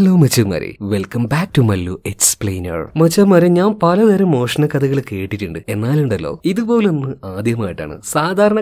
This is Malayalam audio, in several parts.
ഹലോ മച്ചന്മാരെ welcome back to Mallu explainer മച്ചന്മാരെ ഞാൻ പലതരം മോഷണ കഥകൾ കേട്ടിട്ടുണ്ട് എന്നാലുണ്ടല്ലോ ഇതുപോലൊന്ന് ആദ്യമായിട്ടാണ് സാധാരണ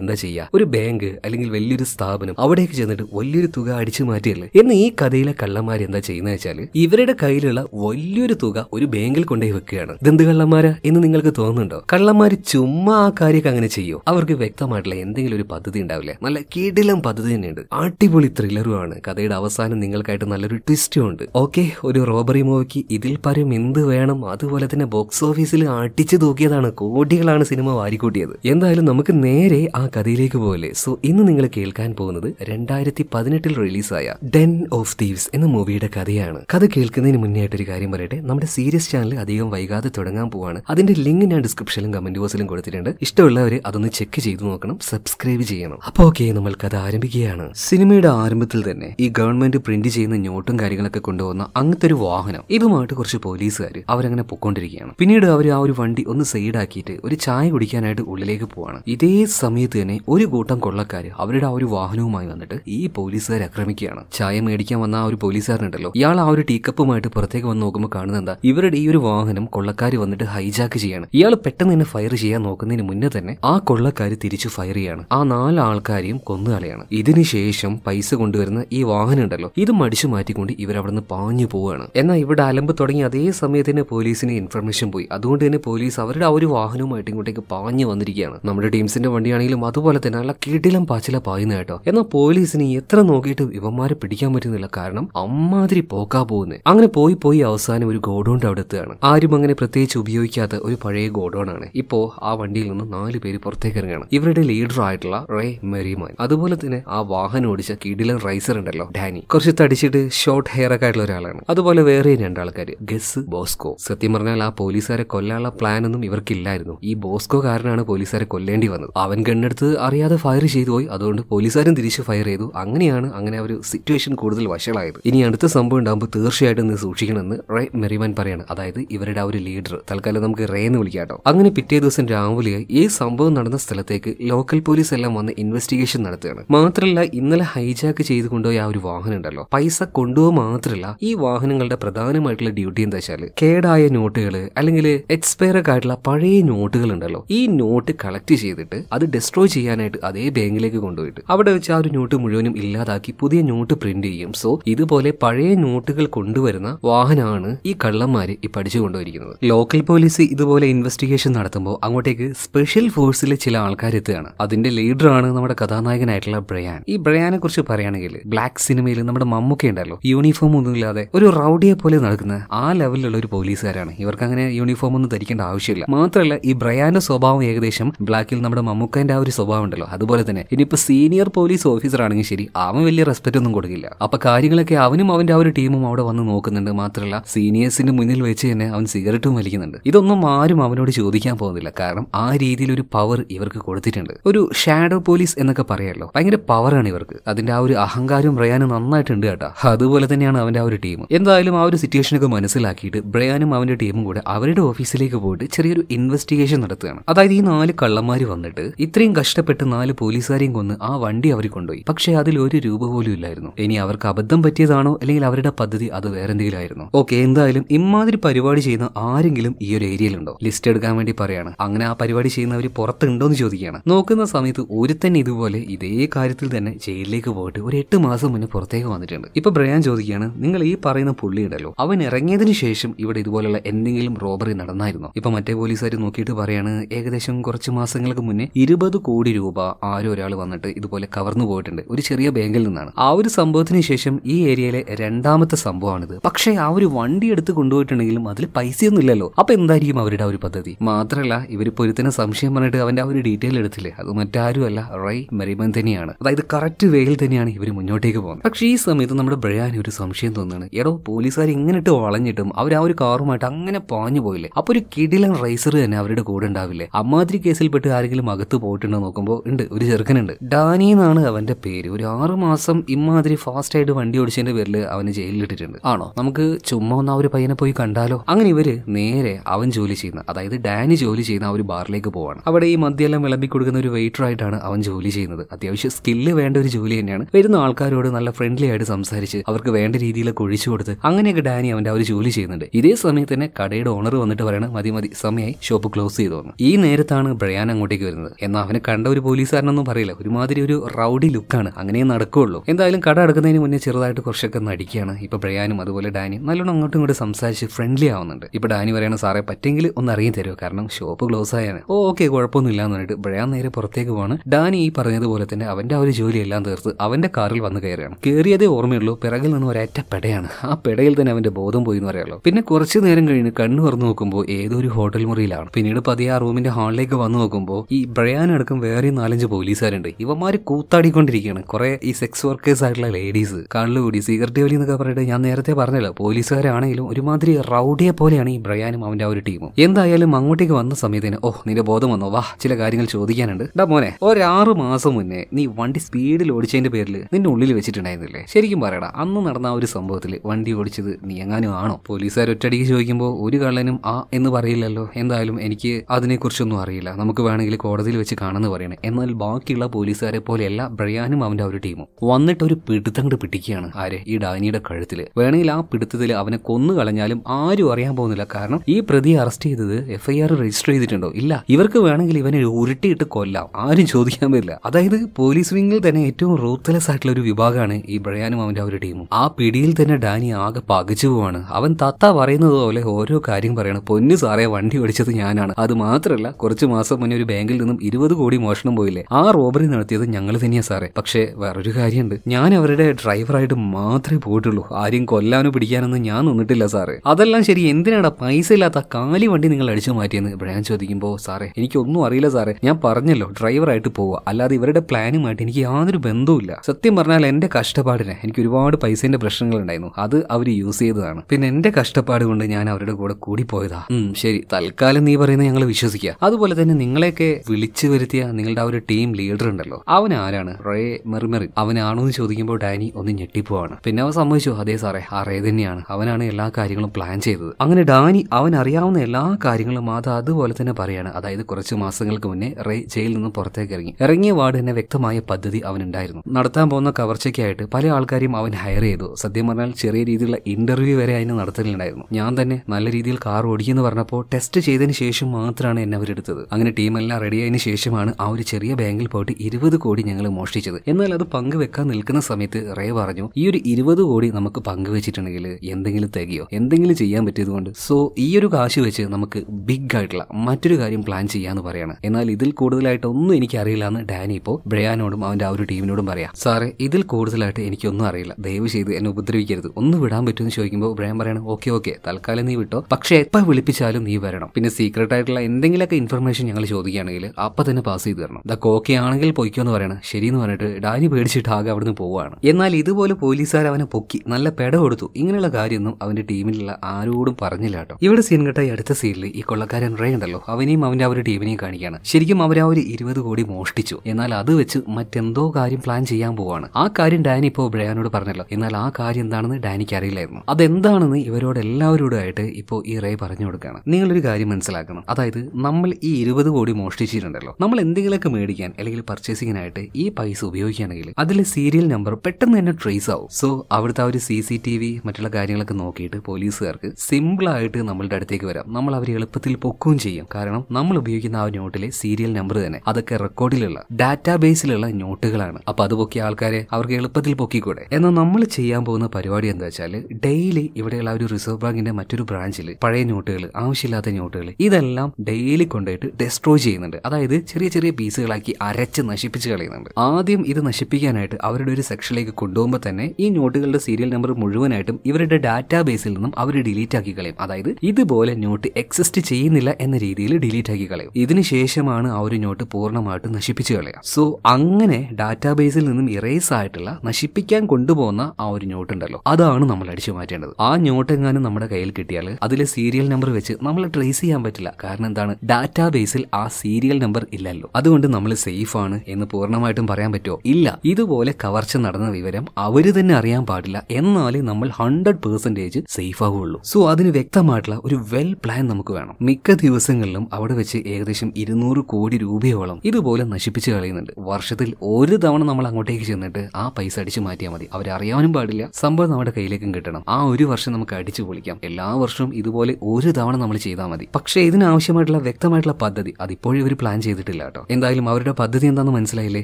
എന്താ ചെയ്യുക ഒരു ബാങ്ക് അല്ലെങ്കിൽ വലിയൊരു സ്ഥാപനം അവിടേക്ക് ചെന്നിട്ട് വലിയൊരു തുക അടിച്ചു മാറ്റിയല്ലേ എന്ന് ഈ കഥയിലെ കള്ളന്മാർ എന്താ ചെയ്യുന്നത് വെച്ചാൽ ഇവരുടെ കയ്യിലുള്ള വലിയൊരു തുക ഒരു ബാങ്കിൽ കൊണ്ടുപോയി വെക്കുകയാണ് ദന്ത് കള്ളന്മാരാ എന്ന് നിങ്ങൾക്ക് തോന്നുന്നുണ്ടോ കള്ളന്മാർ ചുമ്മാ ആ കാര്യമൊക്കെ അങ്ങനെ ചെയ്യോ അവർക്ക് വ്യക്തമായിട്ടുള്ള എന്തെങ്കിലും ഒരു പദ്ധതി ഉണ്ടാവില്ലേ നല്ല കീടിലം പദ്ധതി തന്നെയുണ്ട് അടിപൊളി ത്രില്ലറുമാണ് കഥയുടെ അവസാനം നിങ്ങൾക്കായിട്ട് നല്ലൊരു ട്വിസ്റ്റും ഉണ്ട് ഓക്കെ ഒരു റോബറി മൂവിക്ക് ഇതിൽ പരം എന്ത് വേണം അതുപോലെ തന്നെ ബോക്സ് ഓഫീസിൽ അടിച്ചു തൂക്കിയതാണ് കോടികളാണ് സിനിമ വാരിക്കൂട്ടിയത് എന്തായാലും നമുക്ക് നേരെ ആ കഥയിലേക്ക് പോലെ സോ ഇന്ന് നിങ്ങൾ കേൾക്കാൻ പോകുന്നത് രണ്ടായിരത്തി പതിനെട്ടിൽ റിലീസായ ഡെൻ ഓഫ് തീവ്സ് എന്ന മൂവിയുടെ കഥയാണ് കഥ കേൾക്കുന്നതിന് മുന്നേയായിട്ട് ഒരു കാര്യം പറയട്ടെ നമ്മുടെ സീരിയസ് ചാനൽ അധികം വൈകാതെ തുടങ്ങാൻ പോവാണ് അതിന്റെ ലിങ്ക് ഞാൻ ഡിസ്ക്രിപ്ഷനിലും കമന്റ് ബോക്സിലും കൊടുത്തിട്ടുണ്ട് ഇഷ്ടമുള്ളവർ അതൊന്ന് ചെക്ക് ചെയ്ത് നോക്കണം സബ്സ്ക്രൈബ് ചെയ്യണം അപ്പോൾ ഓക്കെ നമ്മൾ കഥ ആരംഭിക്കുകയാണ് സിനിമയുടെ ആരംഭത്തിൽ തന്നെ ഈ ഗവൺമെന്റ് പ്രിന്റ് ചെയ്യുന്ന നോട്ട് ഷട്ടറും കാര്യങ്ങളൊക്കെ കൊണ്ടുപോകുന്ന അങ്ങനത്തെ ഒരു വാഹനം ഇതുമായിട്ട് കുറച്ച് പോലീസുകാർ അവരങ്ങനെ പൊക്കോണ്ടിരിക്കുകയാണ് പിന്നീട് അവർ ആ ഒരു വണ്ടി ഒന്ന് സൈഡാക്കിയിട്ട് ഒരു ചായ കുടിക്കാനായിട്ട് ഉള്ളിലേക്ക് പോവാണ് ഇതേ സമയത്ത് തന്നെ ഒരു കൂട്ടം കൊള്ളക്കാർ അവരുടെ ആ ഒരു വാഹനവുമായി വന്നിട്ട് ഈ പോലീസുകാരെ ആക്രമിക്കുകയാണ് ചായ മേടിക്കാൻ വന്ന ആ ഒരു പോലീസുകാരനുണ്ടല്ലോ ഇയാൾ ആ ഒരു ടീക്കപ്പുമായിട്ട് പുറത്തേക്ക് വന്ന് നോക്കുമ്പോൾ കാണുന്നത് എന്താ ഇവരുടെ ഈ ഒരു വാഹനം കൊള്ളക്കാർ വന്നിട്ട് ഹൈജാക്ക് ചെയ്യാണ് ഇയാൾ പെട്ടെന്ന് തന്നെ ഫയർ ചെയ്യാൻ നോക്കുന്നതിന് മുന്നേ തന്നെ ആ കൊള്ളക്കാർ തിരിച്ചു ഫയർ ചെയ്യാണ് ആ നാല് ആൾക്കാരെയും കൊന്നുകളയാണ് ഇതിനുശേഷം പൈസ കൊണ്ടുവരുന്ന ഈ വാഹനം ഉണ്ടല്ലോ ഇത് മടിച്ചു മാറ്റി കൊണ്ട് ഇവരവിടുന്ന് പാഞ്ഞു പോവുകയാണ് എന്നാൽ ഇവിടെ അലമ്പ് തുടങ്ങി അതേ തന്നെ പോലീസിന് ഇൻഫർമേഷൻ പോയി അതുകൊണ്ട് തന്നെ പോലീസ് അവരുടെ ആ ഒരു വാഹനവുമായിട്ട് ഇങ്ങോട്ടേക്ക് പാഞ്ഞു വന്നിരിക്കുകയാണ് നമ്മുടെ ടീംസിന്റെ വണ്ടിയാണെങ്കിലും അതുപോലെ തന്നെ നല്ല കിടിലം പാച്ചില പായുന്ന കേട്ടോ എന്നാൽ പോലീസിന് എത്ര നോക്കിയിട്ടും ഇവന്മാരെ പിടിക്കാൻ പറ്റുന്നില്ല കാരണം അമ്മാതിരി പോക്കാ പോകുന്നത് അങ്ങനെ പോയി പോയി അവസാനം ഒരു ഗോഡൗണ്ട് അവിടെ എത്തുകയാണ് ആരും അങ്ങനെ പ്രത്യേകിച്ച് ഉപയോഗിക്കാത്ത ഒരു പഴയ ഗോഡൗൺ ആണ് ഇപ്പോ ആ വണ്ടിയിൽ നിന്ന് നാല് പേര് പുറത്തേക്ക് ഇറങ്ങുകയാണ് ഇവരുടെ ലീഡർ ആയിട്ടുള്ള റേ മെറിമാൻ അതുപോലെ തന്നെ ആ വാഹനം ഓടിച്ച കിടിലൻ റൈസർ ഉണ്ടല്ലോ ഡാനി കുറച്ച് തടിച്ചിട്ട് ഷോ ഷോർട്ട് ഹെയർ ഒക്കെ ആയിട്ടുള്ള ഒരാളാണ് അതുപോലെ വേറെ രണ്ട് ആൾക്കാർ ഗസ് ബോസ്കോ സത്യം പറഞ്ഞാൽ ആ പോലീസുകാരെ കൊല്ലാനുള്ള പ്ലാൻ ഒന്നും ഇവർക്കില്ലായിരുന്നു ഈ ബോസ്കോ കാരനാണ് പോലീസുകാരെ കൊല്ലേണ്ടി വന്നത് അവൻ കണ്ണെടുത്ത് അറിയാതെ ഫയർ ചെയ്തു പോയി അതുകൊണ്ട് പോലീസുകാരും തിരിച്ച് ഫയർ ചെയ്തു അങ്ങനെയാണ് അങ്ങനെ ഒരു സിറ്റുവേഷൻ കൂടുതൽ വഷളായത് ഇനി അടുത്ത സംഭവം ഉണ്ടാകുമ്പോൾ തീർച്ചയായിട്ടും നീ സൂക്ഷിക്കണമെന്ന് റേ മെറിമാൻ പറയാണ് അതായത് ഇവരുടെ ആ ഒരു ലീഡർ തൽക്കാലം നമുക്ക് റേ എന്ന് വിളിക്കാട്ടോ അങ്ങനെ പിറ്റേ ദിവസം രാവിലെ ഈ സംഭവം നടന്ന സ്ഥലത്തേക്ക് ലോക്കൽ പോലീസ് എല്ലാം വന്ന് ഇൻവെസ്റ്റിഗേഷൻ നടത്തുകയാണ് മാത്രമല്ല ഇന്നലെ ഹൈജാക്ക് ചെയ്തുകൊണ്ടുപോയ ആ ഒരു വാഹനം ഉണ്ടല്ലോ പൈസ കൊണ്ടു കൊണ്ടുപോകുക മാത്രമല്ല ഈ വാഹനങ്ങളുടെ പ്രധാനമായിട്ടുള്ള ഡ്യൂട്ടി എന്താ വെച്ചാൽ കേടായ നോട്ടുകൾ അല്ലെങ്കിൽ എക്സ്പയർ ഒക്കെ ആയിട്ടുള്ള പഴയ നോട്ടുകൾ ഉണ്ടല്ലോ ഈ നോട്ട് കളക്ട് ചെയ്തിട്ട് അത് ഡിസ്ട്രോയ് ചെയ്യാനായിട്ട് അതേ ബാങ്കിലേക്ക് കൊണ്ടുപോയിട്ട് അവിടെ വെച്ച് ആ ഒരു നോട്ട് മുഴുവനും ഇല്ലാതാക്കി പുതിയ നോട്ട് പ്രിന്റ് ചെയ്യും സോ ഇതുപോലെ പഴയ നോട്ടുകൾ കൊണ്ടുവരുന്ന വാഹനമാണ് ഈ കള്ളന്മാര് ഈ പഠിച്ചു കൊണ്ടുവരിക്കുന്നത് ലോക്കൽ പോലീസ് ഇതുപോലെ ഇൻവെസ്റ്റിഗേഷൻ നടത്തുമ്പോൾ അങ്ങോട്ടേക്ക് സ്പെഷ്യൽ ഫോഴ്സിലെ ചില ആൾക്കാർ എത്തുകയാണ് അതിന്റെ ലീഡറാണ് നമ്മുടെ കഥാനായകനായിട്ടുള്ള ബ്രയാൻ ഈ ബ്രയാനെ കുറിച്ച് പറയുകയാണെങ്കിൽ ബ്ലാക്ക് സിനിമയിൽ നമ്മുടെ മമ്മൂക്ക ഉണ്ടല്ലോ യൂണിഫോം ഒന്നും ഇല്ലാതെ ഒരു റൗഡിയെ പോലെ നടക്കുന്ന ആ ലെവലിലുള്ള ഒരു പോലീസുകാരാണ് ഇവർക്ക് അങ്ങനെ യൂണിഫോം ഒന്നും ധരിക്കേണ്ട ആവശ്യമില്ല മാത്രമല്ല ഈ ബ്രയാന്റെ സ്വഭാവം ഏകദേശം ബ്ലാക്കിൽ നമ്മുടെ മമ്മൂക്കന്റെ ആ ഒരു സ്വഭാവം ഉണ്ടല്ലോ അതുപോലെ തന്നെ ഇനിയിപ്പോ സീനിയർ പോലീസ് ഓഫീസർ ആണെങ്കിൽ ശരി അവൻ വലിയ റെസ്പെക്റ്റ് ഒന്നും കൊടുക്കില്ല അപ്പൊ കാര്യങ്ങളൊക്കെ അവനും അവന്റെ ആ ഒരു ടീമും അവിടെ വന്ന് നോക്കുന്നുണ്ട് മാത്രമല്ല സീനിയേഴ്സിന്റെ മുന്നിൽ വെച്ച് തന്നെ അവൻ സിഗരറ്റും വലിക്കുന്നുണ്ട് ഇതൊന്നും ആരും അവനോട് ചോദിക്കാൻ പോകുന്നില്ല കാരണം ആ രീതിയിൽ ഒരു പവർ ഇവർക്ക് കൊടുത്തിട്ടുണ്ട് ഒരു ഷാഡോ പോലീസ് എന്നൊക്കെ പറയാമല്ലോ ഭയങ്കര പവറാണ് ഇവർക്ക് അതിന്റെ ആ ഒരു അഹങ്കാരവും റയാനും നന്നായിട്ടുണ്ട് കേട്ടോ അതുപോലെ പോലെ തന്നെയാണ് അവൻ്റെ ആ ഒരു ടീം എന്തായാലും ആ ഒരു സിറ്റുവേഷനൊക്കെ മനസ്സിലാക്കിയിട്ട് ബ്രയാനും അവൻ്റെ ടീമും കൂടെ അവരുടെ ഓഫീസിലേക്ക് പോയിട്ട് ചെറിയൊരു ഇൻവെസ്റ്റിഗേഷൻ നടത്തുകയാണ് അതായത് ഈ നാല് കള്ളന്മാർ വന്നിട്ട് ഇത്രയും കഷ്ടപ്പെട്ട് നാല് പോലീസുകാരെയും കൊന്ന് ആ വണ്ടി അവർ കൊണ്ടുപോയി പക്ഷേ അതിൽ ഒരു രൂപ പോലും ഇല്ലായിരുന്നു ഇനി അവർക്ക് അബദ്ധം പറ്റിയതാണോ അല്ലെങ്കിൽ അവരുടെ പദ്ധതി അത് വേറെന്തെങ്കിലും ആയിരുന്നു ഓക്കെ എന്തായാലും ഇമാതിരി പരിപാടി ചെയ്യുന്ന ആരെങ്കിലും ഈ ഒരു ഏരിയയിലുണ്ടോ ലിസ്റ്റ് എടുക്കാൻ വേണ്ടി പറയാണ് അങ്ങനെ ആ പരിപാടി ചെയ്യുന്നവർ പുറത്തുണ്ടോ എന്ന് ചോദിക്കുകയാണ് നോക്കുന്ന സമയത്ത് തന്നെ ഇതുപോലെ ഇതേ കാര്യത്തിൽ തന്നെ ജയിലിലേക്ക് പോയിട്ട് ഒരു എട്ട് മാസം മുന്നേ പുറത്തേക്ക് വന്നിട്ടുണ്ട് ഇപ്പൊ ബ്രയാൻ ചോദിക്കുകയാണ് നിങ്ങൾ ഈ പറയുന്ന പുള്ളിയുണ്ടല്ലോ അവൻ ഇറങ്ങിയതിന് ശേഷം ഇവിടെ ഇതുപോലുള്ള എന്തെങ്കിലും റോബറി നടന്നായിരുന്നു ഇപ്പൊ മറ്റേ പോലീസുകാർ നോക്കിയിട്ട് പറയാണ് ഏകദേശം കുറച്ച് മാസങ്ങൾക്ക് മുന്നേ ഇരുപത് കോടി രൂപ ആരോ ഒരാൾ വന്നിട്ട് ഇതുപോലെ കവർന്നു പോയിട്ടുണ്ട് ഒരു ചെറിയ ബാങ്കിൽ നിന്നാണ് ആ ഒരു സംഭവത്തിന് ശേഷം ഈ ഏരിയയിലെ രണ്ടാമത്തെ സംഭവമാണിത് പക്ഷേ ആ ഒരു വണ്ടി എടുത്ത് കൊണ്ടുപോയിട്ടുണ്ടെങ്കിലും അതിൽ പൈസയൊന്നും ഇല്ലല്ലോ അപ്പൊ എന്തായിരിക്കും അവരുടെ ആ ഒരു പദ്ധതി മാത്രമല്ല ഇവരിപ്പോ ഒരുത്തന്നെ സംശയം പറഞ്ഞിട്ട് അവന്റെ ആ ഒരു ഡീറ്റെയിൽ എടുത്തില്ലേ അത് മറ്റാരുമല്ല റൈ മെറിമൻ തന്നെയാണ് അതായത് കറക്റ്റ് വേയിൽ തന്നെയാണ് ഇവർ മുന്നോട്ടേക്ക് പോകുന്നത് പക്ഷേ ഈ സമയത്ത് നമ്മുടെ ബ്രയാൻ ഒരു സംശയം തോന്നുകയാണ് എടോ പോലീസുകാർ ഇങ്ങനിട്ട് വളഞ്ഞിട്ടും അവർ ആ ഒരു കാറുമായിട്ട് അങ്ങനെ പാഞ്ഞു പോയില്ലേ അപ്പോൾ ഒരു കിടിലൻ റൈസർ തന്നെ അവരുടെ കൂടെ ഉണ്ടാവില്ലേ അമ്മാതിരി കേസിൽപ്പെട്ട് ആരെങ്കിലും അകത്ത് പോയിട്ടുണ്ടോ നോക്കുമ്പോൾ ഉണ്ട് ഒരു ചെറുക്കനുണ്ട് ഡാനി എന്നാണ് അവന്റെ പേര് ഒരു ആറ് മാസം ഇമ്മാതിരി ഫാസ്റ്റ് ആയിട്ട് വണ്ടി ഓടിച്ചതിന്റെ പേരിൽ അവന് ജയിലിലിട്ടിട്ടുണ്ട് ആണോ നമുക്ക് ചുമ്മാ ഒന്ന് ആ ഒരു പയ്യനെ പോയി കണ്ടാലോ അങ്ങനെ ഇവര് നേരെ അവൻ ജോലി ചെയ്യുന്ന അതായത് ഡാനി ജോലി ചെയ്യുന്ന ആ ഒരു ബാറിലേക്ക് പോവാണ് അവിടെ ഈ മദ്യമെല്ലാം വിളമ്പി കൊടുക്കുന്ന ഒരു വെയിറ്റർ ആയിട്ടാണ് അവൻ ജോലി ചെയ്യുന്നത് അത്യാവശ്യം സ്കില്ല് വേണ്ട ഒരു ജോലി തന്നെയാണ് വരുന്ന ആൾക്കാരോട് നല്ല ഫ്രണ്ട്ലി ആയിട്ട് സംസാരിച്ച് അവർ അവർക്ക് വേണ്ട രീതിയിലൊക്കെ ഒഴിച്ചു കൊടുത്ത് അങ്ങനെയൊക്കെ ഡാനി അവന്റെ ആ ഒരു ജോലി ചെയ്യുന്നുണ്ട് ഇതേ സമയത്ത് തന്നെ കടയുടെ ഓണർ വന്നിട്ട് പറയണ മതി മതി സമയമായി ഷോപ്പ് ക്ലോസ് ചെയ്തു വന്നു ഈ നേരത്താണ് ബ്രയാൻ അങ്ങോട്ടേക്ക് വരുന്നത് എന്നാൽ അവനെ കണ്ട ഒരു പോലീസുകാരനൊന്നും പറയില്ല ഒരുമാതിരി ഒരു റൗഡി ലുക്കാണ് അങ്ങനെ നടക്കുകയുള്ളൂ എന്തായാലും കട അടക്കുന്നതിന് മുന്നേ ചെറുതായിട്ട് കുറച്ചൊക്കെ നടിക്കുകയാണ് ഇപ്പൊ ബ്രയാനും അതുപോലെ ഡാനി നല്ലോണം അങ്ങോട്ടും ഇങ്ങോട്ട് സംസാരിച്ച് ഫ്രണ്ട്ലി ആവുന്നുണ്ട് ഇപ്പൊ ഡാനി പറയണ സാറേ പറ്റെങ്കിൽ ഒന്ന് അറിയും തരുമോ കാരണം ഷോപ്പ് ക്ലോസ് ആയാണ് ഓ ഓക്കെ കുഴപ്പമൊന്നും എന്ന് പറഞ്ഞിട്ട് ബ്രയാൻ നേരെ പുറത്തേക്ക് പോവാണ് ഡാനി ഈ പറഞ്ഞതുപോലെ തന്നെ അവന്റെ ആ ഒരു ജോലിയെല്ലാം തീർത്ത് അവന്റെ കാറിൽ വന്ന് കയറുകയാണ് കയറിയതേ ഓർമ്മയുള്ളൂ പിറകിൽ നിന്ന് ഒരൊറ്റ പെടയാണ് ആ പെടയിൽ തന്നെ അവന്റെ ബോധം പോയി എന്ന് പറയാമല്ലോ പിന്നെ കുറച്ച് നേരം കഴിഞ്ഞ് കണ്ണു തുറന്നു നോക്കുമ്പോൾ ഏതോ ഒരു ഹോട്ടൽ മുറിയിലാണ് പിന്നീട് പതിയെ ആ റൂമിന്റെ ഹാളിലേക്ക് വന്നു നോക്കുമ്പോൾ ഈ ബ്രയാൻ അടക്കം വേറെ നാലഞ്ച് പോലീസുകാരുണ്ട് ഇവന്മാര് കൂത്താടിക്കൊണ്ടിരിക്കുകയാണ് കുറെ ഈ സെക്സ് വർക്കേഴ്സ് ആയിട്ടുള്ള ലേഡീസ് കള്ളുകൂടി സിഗരറ്റ് വലി എന്നൊക്കെ പറഞ്ഞിട്ട് ഞാൻ നേരത്തെ പറഞ്ഞല്ലോ പോലീസുകാരാണെങ്കിലും ഒരുമാതിരി റൌഡിയെ പോലെയാണ് ഈ ബ്രയാനും അവന്റെ ആ ഒരു ടീമും എന്തായാലും അങ്ങോട്ടേക്ക് വന്ന സമയത്തിന് ഓ നിന്റെ ബോധം വന്നോ വാ ചില കാര്യങ്ങൾ ചോദിക്കാനുണ്ട് ഡാ മോനെ ഒരാറ് മാസം മുന്നേ നീ വണ്ടി സ്പീഡിൽ ഓടിച്ചതിന്റെ പേരിൽ നിന്റെ ഉള്ളിൽ വെച്ചിട്ടുണ്ടായിരുന്നില്ലേ ശരിക്കും പറയടാ അന്ന് നടന്ന ആ ഒരു സംഭവത്തിൽ വണ്ടി ഓടിച്ചത് നീ ആണോ പോലീസുകാർ ഒറ്റയടിക്ക് ചോദിക്കുമ്പോൾ ഒരു കള്ളനും ആ എന്ന് പറയില്ലല്ലോ എന്തായാലും എനിക്ക് അതിനെക്കുറിച്ചൊന്നും അറിയില്ല നമുക്ക് വേണമെങ്കിൽ കോടതിയിൽ വെച്ച് കാണുമെന്ന് പറയണേ എന്നാൽ ബാക്കിയുള്ള പോലീസുകാരെ പോലെയല്ല ബ്രയാനും അവൻ്റെ ഒരു ടീമും വന്നിട്ട് ഒരു പിടുത്തങ്ങട് പിടിക്കുകയാണ് ആരെ ഈ ഡാനിയുടെ കഴുത്തിൽ വേണമെങ്കിൽ ആ പിടുത്തത്തിൽ അവനെ കൊന്നു കളഞ്ഞാലും ആരും അറിയാൻ പോകുന്നില്ല കാരണം ഈ പ്രതിയെ അറസ്റ്റ് ചെയ്തത് എഫ്ഐആർ രജിസ്റ്റർ ചെയ്തിട്ടുണ്ടോ ഇല്ല ഇവർക്ക് വേണമെങ്കിൽ ഇവനെ ഉരുട്ടിയിട്ട് കൊല്ലാം ആരും ചോദിക്കാൻ പറ്റില്ല അതായത് പോലീസ് വിങ്ങിൽ തന്നെ ഏറ്റവും റൂത്ത്ലെസ് ആയിട്ടുള്ള ഒരു വിഭാഗമാണ് ഈ ബ്രയാനും അവൻ്റെ ഒരു ടീമും ആ പിടിയിൽ തന്നെ ഡാനി ആകെ പകച്ചു പോവാണ് അവൻ തത്ത പറയുന്നത് പോലെ ഓരോ കാര്യം പറയണം പൊന്നു സാറേ വണ്ടി ഓടിച്ചത് ഞാനാണ് അത് മാത്രമല്ല കുറച്ച് മാസം മുന്നേ ഒരു ബാങ്കിൽ നിന്നും ഇരുപത് കോടി മോഷണം പോയില്ലേ ആ റോബറി നടത്തിയത് ഞങ്ങൾ തന്നെയാണ് സാറേ പക്ഷേ വേറൊരു കാര്യമുണ്ട് ഞാൻ അവരുടെ ഡ്രൈവറായിട്ട് മാത്രമേ പോയിട്ടുള്ളൂ ആരും കൊല്ലാനോ പിടിക്കാനൊന്നും ഞാൻ നിന്നിട്ടില്ല സാറേ അതെല്ലാം ശരി എന്തിനാണ് പൈസ ഇല്ലാത്ത കാലി വണ്ടി നിങ്ങൾ അടിച്ചു മാറ്റിയെന്ന് ഇവിടെ ഞാൻ ചോദിക്കുമ്പോൾ സാറേ എനിക്കൊന്നും അറിയില്ല സാറേ ഞാൻ പറഞ്ഞല്ലോ ഡ്രൈവറായിട്ട് പോവുക അല്ലാതെ ഇവരുടെ പ്ലാനുമായിട്ട് എനിക്ക് യാതൊരു ബന്ധവുമില്ല സത്യം പറഞ്ഞാൽ എന്റെ കഷ്ടപ്പാടിനെ എനിക്ക് ഒരുപാട് പൈസ പ്രശ്നങ്ങൾ പ്രശ്നങ്ങളുണ്ടായിരുന്നു അത് അവർ യൂസ് ചെയ്തതാണ് പിന്നെ എൻ്റെ കഷ്ടപ്പാട് കൊണ്ട് ഞാൻ അവരുടെ കൂടെ കൂടി പോയതാ ശരി തൽക്കാലം നീ പറയുന്നത് ഞങ്ങൾ വിശ്വസിക്കുക അതുപോലെ തന്നെ നിങ്ങളെയൊക്കെ വിളിച്ചു വരുത്തിയ നിങ്ങളുടെ ആ ഒരു ടീം ലീഡർ ഉണ്ടല്ലോ അവൻ ആരാണ് റേ മെറിമെറിൻ അവനാണോ എന്ന് ചോദിക്കുമ്പോൾ ഡാനി ഒന്ന് ഞെട്ടിപ്പോവാണ് പിന്നെ അവൻ സമ്മതിച്ചു അതേ സാറേ ആ റേ തന്നെയാണ് അവനാണ് എല്ലാ കാര്യങ്ങളും പ്ലാൻ ചെയ്തത് അങ്ങനെ ഡാനി അവൻ അറിയാവുന്ന എല്ലാ കാര്യങ്ങളും അത് അതുപോലെ തന്നെ പറയാണ് അതായത് കുറച്ച് മാസങ്ങൾക്ക് മുന്നേ റേ ജയിലിൽ നിന്ന് പുറത്തേക്ക് ഇറങ്ങി ഇറങ്ങിയ വാർഡ് തന്നെ വ്യക്തമായ പദ്ധതി അവനുണ്ടായിരുന്നു നടത്താൻ പോകുന്ന കവർച്ചയ്ക്കായിട്ട് പല ആൾക്കാരെയും അവൻ ഹയർ ചെയ്തു ചെയ്തു സത്യം പറഞ്ഞാൽ ചെറിയ രീതിയിലുള്ള ഇന്റർവ്യൂ വരെ അതിന് നടത്തലുണ്ടായിരുന്നു ഞാൻ തന്നെ നല്ല രീതിയിൽ കാർ ഓടിക്കുന്നു പറഞ്ഞപ്പോൾ ടെസ്റ്റ് ചെയ്തതിന് ശേഷം മാത്രമാണ് എന്നെ അവരെടുത്തത് അങ്ങനെ ടീമെല്ലാം റെഡി ആയതിനു ശേഷമാണ് ആ ഒരു ചെറിയ ബാങ്കിൽ പോയിട്ട് ഇരുപത് കോടി ഞങ്ങൾ മോഷ്ടിച്ചത് എന്നാൽ അത് പങ്കുവെക്കാൻ നിൽക്കുന്ന സമയത്ത് റേ പറഞ്ഞു ഈ ഒരു ഇരുപത് കോടി നമുക്ക് പങ്കുവെച്ചിട്ടുണ്ടെങ്കിൽ എന്തെങ്കിലും തികയോ എന്തെങ്കിലും ചെയ്യാൻ പറ്റിയതുകൊണ്ട് സോ ഈ ഒരു കാശ് വെച്ച് നമുക്ക് ബിഗ് ആയിട്ടുള്ള മറ്റൊരു കാര്യം പ്ലാൻ ചെയ്യാന്ന് പറയാണ് എന്നാൽ ഇതിൽ കൂടുതലായിട്ട് ഒന്നും എനിക്ക് അറിയില്ല എന്ന് ഡാനി ഇപ്പോൾ ബ്രയാനോടും അവന്റെ ആ ഒരു ടീമിനോടും പറയാം സാറേ ഇതിൽ കൂടുതലായിട്ട് എനിക്കൊന്നും അറിയില്ല ദയവ് ചെയ്ത് എന്നെ ഉപദ്രവിക്കരുത് ഒന്ന് വിടാൻ പറ്റുമെന്ന് ചോദിക്കുമ്പോൾ ബ്രയാൻ പറയണം ഓക്കെ ഓക്കെ തൽക്കാലം നീ വിട്ടോ പക്ഷേ എപ്പോൾ വിളിപ്പിച്ചാലും നീ വരണം പിന്നെ സീക്രട്ട് ആയിട്ടുള്ള എന്തെങ്കിലുമൊക്കെ ഇൻഫർമേഷൻ ഞങ്ങൾ ചോദിക്കുകയാണെങ്കിൽ അപ്പം തന്നെ പാസ് ചെയ്ത് തരണം ഇതൊക്കെ ഓക്കെ ആണെങ്കിൽ പൊയ്ക്കോ എന്ന് പറയണം ശരിയെന്ന് പറഞ്ഞിട്ട് ഡാനി പേടിച്ചിട്ട് ആകെ അവിടുന്ന് പോവുകയാണ് എന്നാൽ ഇതുപോലെ പോലീസുകാർ അവനെ പൊക്കി നല്ല പെട കൊടുത്തു ഇങ്ങനെയുള്ള കാര്യമൊന്നും അവൻ്റെ ടീമിലുള്ള ആരോടും പറഞ്ഞില്ല കേട്ടോ ഇവിടെ സീൻ കേട്ട അടുത്ത സീനിൽ ഈ കൊള്ളക്കാരൻ റേ ഉണ്ടല്ലോ അവനെയും അവൻ്റെ ഒരു ടീമിനെയും കാണിക്കുകയാണ് ശരിക്കും അവർ ആ ഒരു ഇരുപത് കോടി മോഷ്ടിച്ചു എന്നാൽ അത് വെച്ച് മറ്റെന്തോ കാര്യം പ്ലാൻ ചെയ്യാൻ പോവാണ് ആ കാര്യം ഡാനി ഇപ്പോൾ ബ്രയാനോട് പറഞ്ഞല്ലോ എന്നാൽ എന്നാൽ ആ കാര്യം എന്താണെന്ന് ഡാനിക്ക് അറിയില്ലായിരുന്നു അതെന്താണെന്ന് ഇവരോട് എല്ലാവരോടുമായിട്ട് ഇപ്പോൾ ഈ റേ പറഞ്ഞു കൊടുക്കുകയാണ് നിങ്ങളൊരു കാര്യം മനസ്സിലാക്കണം അതായത് നമ്മൾ ഈ ഇരുപത് കോടി മോഷ്ടിച്ചിട്ടുണ്ടല്ലോ നമ്മൾ എന്തെങ്കിലുമൊക്കെ മേടിക്കാൻ അല്ലെങ്കിൽ പർച്ചേസിങ്ങിനായിട്ട് ഈ പൈസ ഉപയോഗിക്കുകയാണെങ്കിൽ അതിലെ സീരിയൽ നമ്പർ പെട്ടെന്ന് തന്നെ ട്രേസ് ആവും സോ അവിടുത്തെ ആ ഒരു സി സി ടി വി മറ്റുള്ള കാര്യങ്ങളൊക്കെ നോക്കിയിട്ട് പോലീസുകാർക്ക് സിമ്പിളായിട്ട് നമ്മളുടെ അടുത്തേക്ക് വരാം നമ്മൾ അവർ എളുപ്പത്തിൽ പൊക്കുകയും ചെയ്യും കാരണം നമ്മൾ ഉപയോഗിക്കുന്ന ആ നോട്ടിലെ സീരിയൽ നമ്പർ തന്നെ അതൊക്കെ റെക്കോർഡിലുള്ള ഡാറ്റാ ബേസിലുള്ള നോട്ടുകളാണ് അപ്പൊ അത് പൊക്കിയ ആൾക്കാരെ അവർക്ക് എളുപ്പത്തിൽ പൊക്കിക്കൂടെ എന്നാൽ നമ്മൾ ചെയ്യാൻ പോകുന്ന പരിപാടി എന്താ വെച്ചാൽ ഡെയിലി ഇവിടെയുള്ള ഒരു റിസർവ് ബാങ്കിന്റെ മറ്റൊരു ബ്രാഞ്ചിൽ പഴയ നോട്ടുകൾ ആവശ്യമില്ലാത്ത നോട്ടുകൾ ഇതെല്ലാം ഡെയിലി കൊണ്ടുപോയിട്ട് ഡെസ്ട്രോയ് ചെയ്യുന്നുണ്ട് അതായത് ചെറിയ ചെറിയ പീസുകളാക്കി അരച്ച് നശിപ്പിച്ച് കളയുന്നുണ്ട് ആദ്യം ഇത് നശിപ്പിക്കാനായിട്ട് അവരുടെ ഒരു സെക്ഷനിലേക്ക് കൊണ്ടുപോകുമ്പോൾ തന്നെ ഈ നോട്ടുകളുടെ സീരിയൽ നമ്പർ മുഴുവനായിട്ടും ഇവരുടെ ഡാറ്റാ ബേസിൽ നിന്നും അവർ ഡിലീറ്റ് ആക്കി കളയും അതായത് ഇതുപോലെ നോട്ട് എക്സിസ്റ്റ് ചെയ്യുന്നില്ല എന്ന രീതിയിൽ ഡിലീറ്റ് ആക്കി കളയും ഇതിനുശേഷമാണ് ആ ഒരു നോട്ട് പൂർണ്ണമായിട്ട് നശിപ്പിച്ച് കളയുക സോ അങ്ങനെ ഡാറ്റാ ബേസിൽ നിന്നും ഇറേസ് ആയിട്ടുള്ള നശിപ്പിക്കാൻ കൊണ്ടുപോകുന്ന ആ ഒരു നോട്ട് ഉണ്ടല്ലോ അതാണ് നമ്മൾ അടിച്ചു മാറ്റേണ്ടത് ആ നോട്ട് എങ്ങാനും നമ്മുടെ കയ്യിൽ കിട്ടിയാൽ അതിലെ സീരിയൽ നമ്പർ വെച്ച് നമ്മൾ ട്രേസ് ചെയ്യാൻ പറ്റില്ല കാരണം എന്താണ് ഡാറ്റാ ബേസിൽ ആ സീരിയൽ നമ്പർ ഇല്ലല്ലോ അതുകൊണ്ട് നമ്മൾ സേഫ് ആണ് എന്ന് പൂർണ്ണമായിട്ടും പറയാൻ പറ്റുമോ ഇല്ല ഇതുപോലെ കവർച്ച നടന്ന വിവരം അവർ തന്നെ അറിയാൻ പാടില്ല എന്നാലേ നമ്മൾ ഹൺഡ്രഡ് പെർസെന്റേജ് സേഫ് ആവുള്ളൂ സോ അതിന് വ്യക്തമായിട്ടുള്ള ഒരു വെൽ പ്ലാൻ നമുക്ക് വേണം മിക്ക ദിവസങ്ങളിലും അവിടെ വെച്ച് ഏകദേശം ഇരുന്നൂറ് കോടി രൂപയോളം ഇതുപോലെ നശിപ്പിച്ച് കളയുന്നുണ്ട് വർഷത്തിൽ ഒരു തവണ നമ്മൾ അങ്ങോട്ടേക്ക് ചെന്നിട്ട് ആ പൈസ അടിച്ചു മാറ്റിയാൽ മതി അവരറിയാനും പാടില്ല സംഭവം നമ്മുടെ കയ്യിലേക്കും കിട്ടണം ആ ഒരു വർഷം നമുക്ക് അടിച്ചു പൊളിക്കാം എല്ലാ വർഷവും ഇതുപോലെ ഒരു തവണ നമ്മൾ ചെയ്താൽ മതി പക്ഷേ ഇതിനാവശ്യമായിട്ടുള്ള വ്യക്തമായിട്ടുള്ള പദ്ധതി അതിപ്പോഴും ഇവർ പ്ലാൻ ചെയ്തിട്ടില്ല കേട്ടോ എന്തായാലും അവരുടെ പദ്ധതി എന്താണെന്ന് മനസ്സിലായില്ലേ